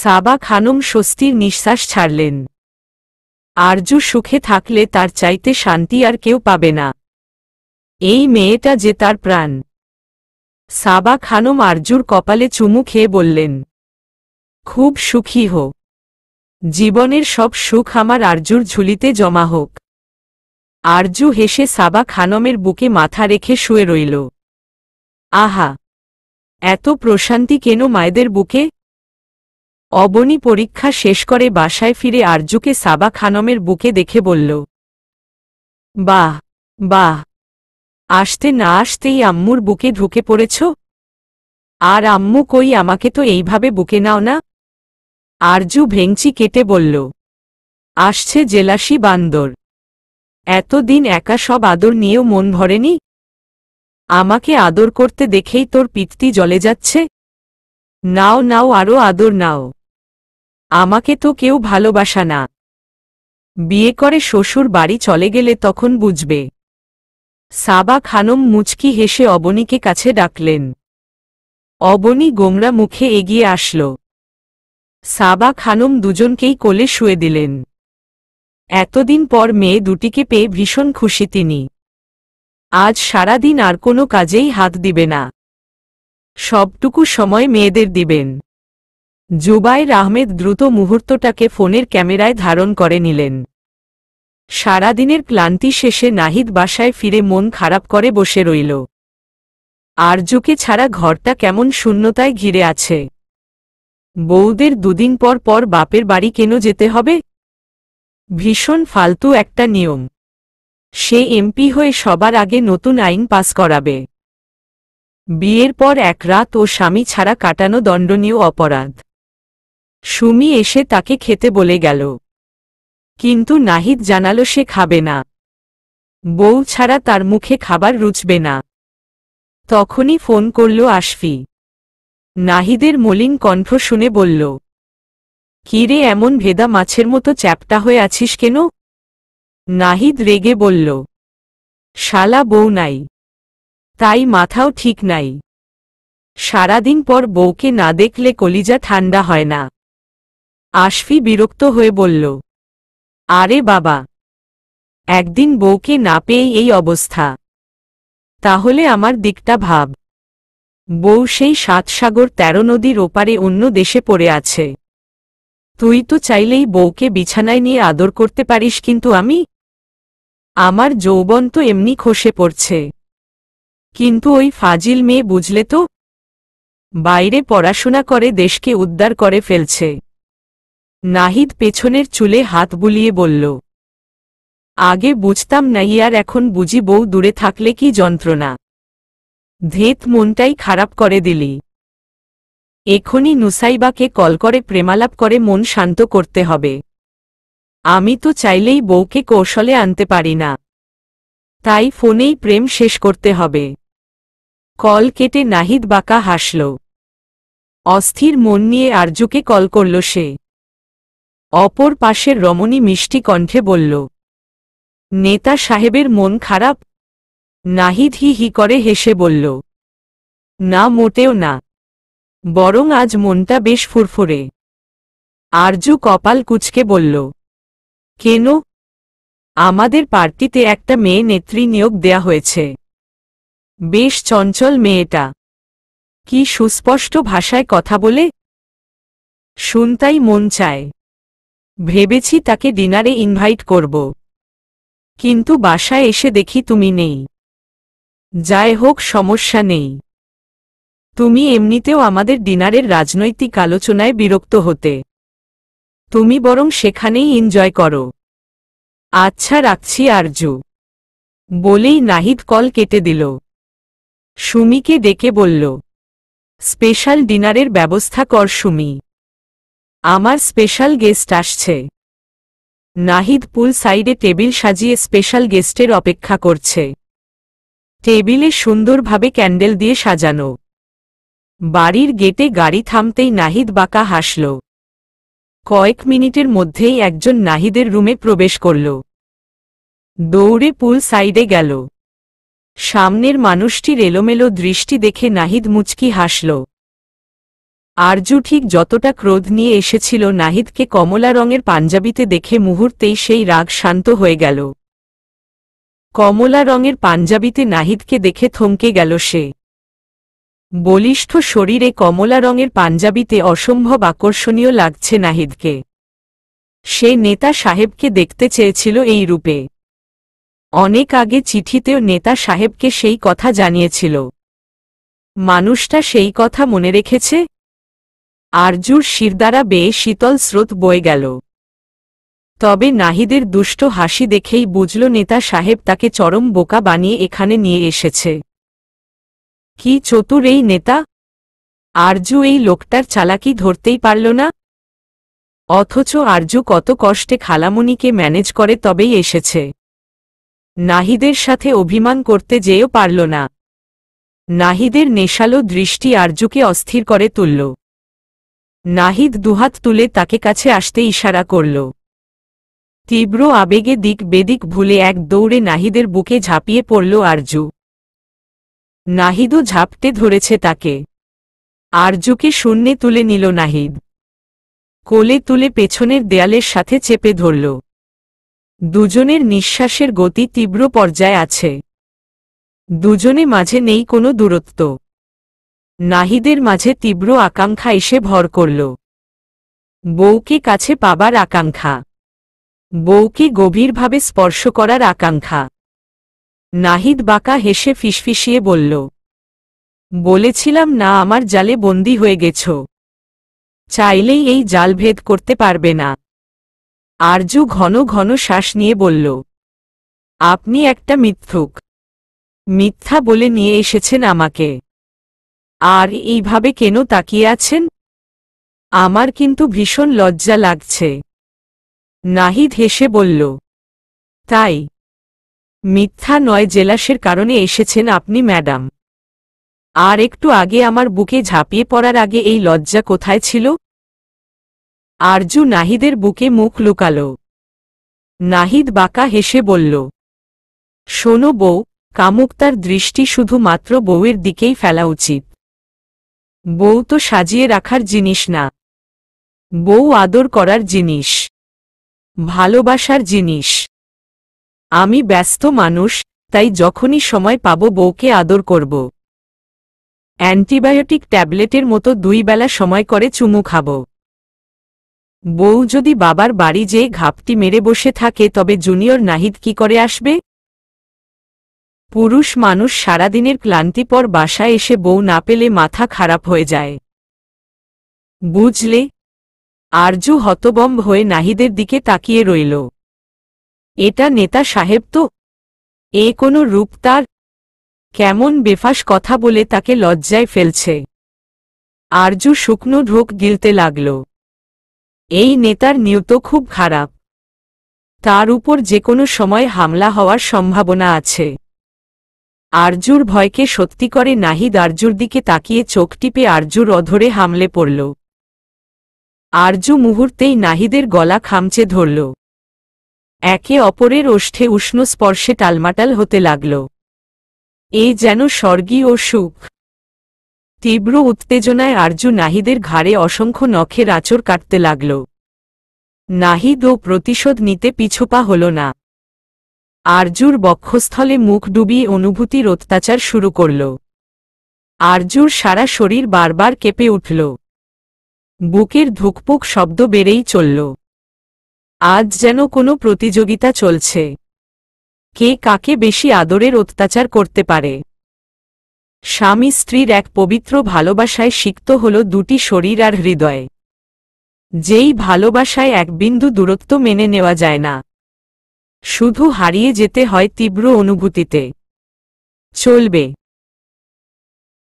সাবা খানম স্বস্তির নিঃশ্বাস ছাড়লেন আরজু সুখে থাকলে তার চাইতে শান্তি আর কেউ পাবে না এই মেয়েটা যে তার প্রাণ সাবা খানম আরজুর কপালে চুমু খেয়ে বললেন খুব সুখী হো জীবনের সব সুখ আমার আরজুর ঝুলিতে জমা হোক আরজু হেসে সাবা খানমের বুকে মাথা রেখে শুয়ে রইল আহা এত প্রশান্তি কেন মায়েদের বুকে অবনী পরীক্ষা শেষ করে বাসায় ফিরে আরজুকে সাবা খানমের বুকে দেখে বলল বাহ বাহ আসতে না আসতেই আম্মুর বুকে ঢুকে পড়েছ আর আম্মু কই আমাকে তো এইভাবে বুকে নাও না আরজু ভেংচি কেটে বলল আসছে জেলাসি বান্দর এতদিন একা সব আদর নিয়েও মন ভরেনি আমাকে আদর করতে দেখেই তোর পিত্তি জলে যাচ্ছে নাও নাও আরও আদর নাও আমাকে তো কেউ ভালোবাসা না বিয়ে করে শ্বশুর বাড়ি চলে গেলে তখন বুঝবে সাবা খানম মুচকি হেসে অবনীকে কাছে ডাকলেন অবনী গোমরা মুখে এগিয়ে আসল সাবা খানম দুজনকেই কোলে শুয়ে দিলেন এতদিন পর মেয়ে দুটিকে পেয়ে ভীষণ খুশি তিনি আজ সারাদিন আর কোনো কাজেই হাত দিবে না সবটুকু সময় মেয়েদের দিবেন জুবাইর আহমেদ দ্রুত মুহূর্তটাকে ফোনের ক্যামেরায় ধারণ করে নিলেন সারাদিনের ক্লান্তি শেষে নাহিদ বাসায় ফিরে মন খারাপ করে বসে রইল আরজুকে ছাড়া ঘরটা কেমন শূন্যতায় ঘিরে আছে বউদের দুদিন পর পর বাপের বাড়ি কেন যেতে হবে ভীষণ ফালতু একটা নিয়ম সে এমপি হয়ে সবার আগে নতুন আইন পাস করাবে বিয়ের পর এক রাত ও স্বামী ছাড়া কাটানো দণ্ডনীয় অপরাধ সুমি এসে তাকে খেতে বলে গেল কিন্তু নাহিদ জানাল সে খাবে না বউ ছাড়া তার মুখে খাবার রুচবে না তখনই ফোন করল আশফি নাহিদের মলিন কণ্ঠ শুনে বলল কিরে এমন ভেদা মাছের মতো চ্যাপটা হয়ে আছিস কেন নাহিদ রেগে বলল শালা বউ নাই তাই মাথাও ঠিক নাই সারাদিন পর বউকে না দেখলে কলিজা ঠান্ডা হয় না আশফি বিরক্ত হয়ে বলল আরে বাবা একদিন বউকে না পেয়ে এই অবস্থা তাহলে আমার দিকটা ভাব বউ সেই সাত সাগর তেরো নদীর ওপারে অন্য দেশে পড়ে আছে তুই তো চাইলেই বউকে বিছানায় নিয়ে আদর করতে পারিস কিন্তু আমি আমার যৌবন তো এমনি খসে পড়ছে কিন্তু ওই ফাজিল মেয়ে বুঝলে তো বাইরে পড়াশোনা করে দেশকে উদ্ধার করে ফেলছে নাহিদ পেছনের চুলে হাত বুলিয়ে বলল আগে বুঝতাম না ইয়ার এখন বুঝি বউ দূরে থাকলে কি যন্ত্রণা ধেত মনটাই খারাপ করে দিলি এখনই নুসাইবাকে কল করে প্রেমালাপ করে মন শান্ত করতে হবে আমি তো চাইলেই বউকে কৌশলে আনতে পারি না তাই ফোনেই প্রেম শেষ করতে হবে কল কেটে নাহিদ বাঁকা হাসল অস্থির মন নিয়ে আর্যুকে কল করল সে অপর পাশের রমণী মিষ্টি কণ্ঠে বলল নেতা সাহেবের মন খারাপ নাহিদ হি হি করে হেসে বলল না মোটেও না বরং আজ মনটা বেশ ফুরফুরে আরজু কপাল কুচকে বলল কেন আমাদের পার্টিতে একটা মেয়ে নেত্রী নিয়োগ দেয়া হয়েছে বেশ চঞ্চল মেয়েটা কি সুস্পষ্ট ভাষায় কথা বলে শুনতাই মন চায় ভেবেছি তাকে ডিনারে ইনভাইট করব কিন্তু বাসায় এসে দেখি তুমি নেই যাই হোক সমস্যা নেই তুমি এমনিতেও আমাদের ডিনারের রাজনৈতিক আলোচনায় বিরক্ত হতে তুমি বরং সেখানেই এনজয় করো আচ্ছা রাখছি আরজু বলেই নাহিদ কল কেটে দিল সুমিকে ডেকে বলল স্পেশাল ডিনারের ব্যবস্থা কর সুমি আমার স্পেশাল গেস্ট আসছে নাহিদ পুল সাইডে টেবিল সাজিয়ে স্পেশাল গেস্টের অপেক্ষা করছে টেবিলে সুন্দরভাবে ক্যান্ডেল দিয়ে সাজানো বাড়ির গেটে গাড়ি থামতেই নাহিদ বাঁকা হাসল কয়েক মিনিটের মধ্যেই একজন নাহিদের রুমে প্রবেশ করল দৌড়ে পুল সাইডে গেল সামনের মানুষটির এলোমেলো দৃষ্টি দেখে নাহিদ মুচকি হাসল আরজু ঠিক যতটা ক্রোধ নিয়ে এসেছিল নাহিদকে কমলা রঙের পাঞ্জাবিতে দেখে মুহূর্তেই সেই রাগ শান্ত হয়ে গেল কমলা রঙের পাঞ্জাবিতে নাহিদকে দেখে থমকে গেল সে বলিষ্ঠ শরীরে কমলা রঙের পাঞ্জাবিতে অসম্ভব আকর্ষণীয় লাগছে নাহিদকে সে নেতা সাহেবকে দেখতে চেয়েছিল এই রূপে অনেক আগে চিঠিতেও নেতা সাহেবকে সেই কথা জানিয়েছিল মানুষটা সেই কথা মনে রেখেছে আরজুর শিরদারা বেয়ে শীতল স্রোত বয়ে গেল তবে নাহিদের দুষ্ট হাসি দেখেই বুঝল নেতা সাহেব তাকে চরম বোকা বানিয়ে এখানে নিয়ে এসেছে কি চতুর এই নেতা আরজু এই লোকটার চালাকি ধরতেই পারল না অথচ আরজু কত কষ্টে খালামুনিকে ম্যানেজ করে তবেই এসেছে নাহিদের সাথে অভিমান করতে যেও পারল না নাহিদের নেশালো দৃষ্টি আরজুকে অস্থির করে তুলল নাহিদ দুহাত তুলে তাকে কাছে আসতে ইশারা করল তীব্র আবেগে দিক বেদিক ভুলে এক দৌড়ে নাহিদের বুকে ঝাঁপিয়ে পড়ল আরজু নাহিদও ঝাঁপতে ধরেছে তাকে আরজুকে শূন্যে তুলে নিল নাহিদ কোলে তুলে পেছনের দেয়ালের সাথে চেপে ধরল দুজনের নিঃশ্বাসের গতি তীব্র পর্যায়ে আছে দুজনে মাঝে নেই কোনো দূরত্ব নাহিদের মাঝে তীব্র আকাঙ্ক্ষা এসে ভর করল বউকে কাছে পাবার আকাঙ্ক্ষা বউকে গভীরভাবে স্পর্শ করার আকাঙ্ক্ষা নাহিদ বাঁকা হেসে ফিসফিসিয়ে বলল বলেছিলাম না আমার জালে বন্দি হয়ে গেছ চাইলেই এই জাল ভেদ করতে পারবে না আরজু ঘন ঘন শ্বাস নিয়ে বলল আপনি একটা মিথ্যুক মিথ্যা বলে নিয়ে এসেছেন আমাকে আর এইভাবে কেন তাকিয়ে আছেন আমার কিন্তু ভীষণ লজ্জা লাগছে নাহিদ হেসে বলল তাই মিথ্যা নয় জেলাসের কারণে এসেছেন আপনি ম্যাডাম আর একটু আগে আমার বুকে ঝাঁপিয়ে পড়ার আগে এই লজ্জা কোথায় ছিল আরজু নাহিদের বুকে মুখ লুকাল নাহিদ বাঁকা হেসে বলল শোনো বউ কামুক তার দৃষ্টি শুধু মাত্র বউয়ের দিকেই ফেলা উচিত বউ তো সাজিয়ে রাখার জিনিস না বউ আদর করার জিনিস ভালোবাসার জিনিস আমি ব্যস্ত মানুষ তাই যখনই সময় পাব বউকে আদর করব অ্যান্টিবায়োটিক ট্যাবলেটের মতো দুই বেলা সময় করে চুমু খাব বউ যদি বাবার বাড়ি যেয়ে ঘাপটি মেরে বসে থাকে তবে জুনিয়র নাহিদ কি করে আসবে পুরুষ মানুষ সারাদিনের ক্লান্তিপর বাসায় এসে বউ না পেলে মাথা খারাপ হয়ে যায় বুঝলে আর্য হতবম্ব হয়ে নাহিদের দিকে তাকিয়ে রইল এটা নেতা সাহেব তো এ কোনো রূপ তার কেমন বেফাস কথা বলে তাকে লজ্জায় ফেলছে আরজু শুকনো ঢোক গিলতে লাগল এই নেতার নিয়ত খুব খারাপ তার উপর যে কোনো সময় হামলা হওয়ার সম্ভাবনা আছে আরজুর ভয়কে সত্যি করে নাহিদ আরজুর দিকে তাকিয়ে চোখ টিপে আরজুর অধরে হামলে পড়ল আরজু মুহূর্তেই নাহিদের গলা খামচে ধরল একে অপরের ওষ্ঠে উষ্ণ স্পর্শে টালমাটাল হতে লাগল এই যেন স্বর্গী ও সুখ তীব্র উত্তেজনায় আরজু নাহিদের ঘাড়ে অসংখ্য নখের আচর কাটতে লাগল নাহিদ ও প্রতিশোধ নিতে পিছুপা হল না আরজুর বক্ষস্থলে মুখ ডুবিয়ে অনুভূতির অত্যাচার শুরু করল আরজুর সারা শরীর বারবার কেঁপে উঠল বুকের ধুকপুক শব্দ বেড়েই চলল আজ যেন কোনো প্রতিযোগিতা চলছে কে কাকে বেশি আদরের অত্যাচার করতে পারে স্বামী স্ত্রীর এক পবিত্র ভালোবাসায় সিক্ত হল দুটি শরীর আর হৃদয় যেই ভালোবাসায় এক বিন্দু দূরত্ব মেনে নেওয়া যায় না শুধু হারিয়ে যেতে হয় তীব্র অনুভূতিতে চলবে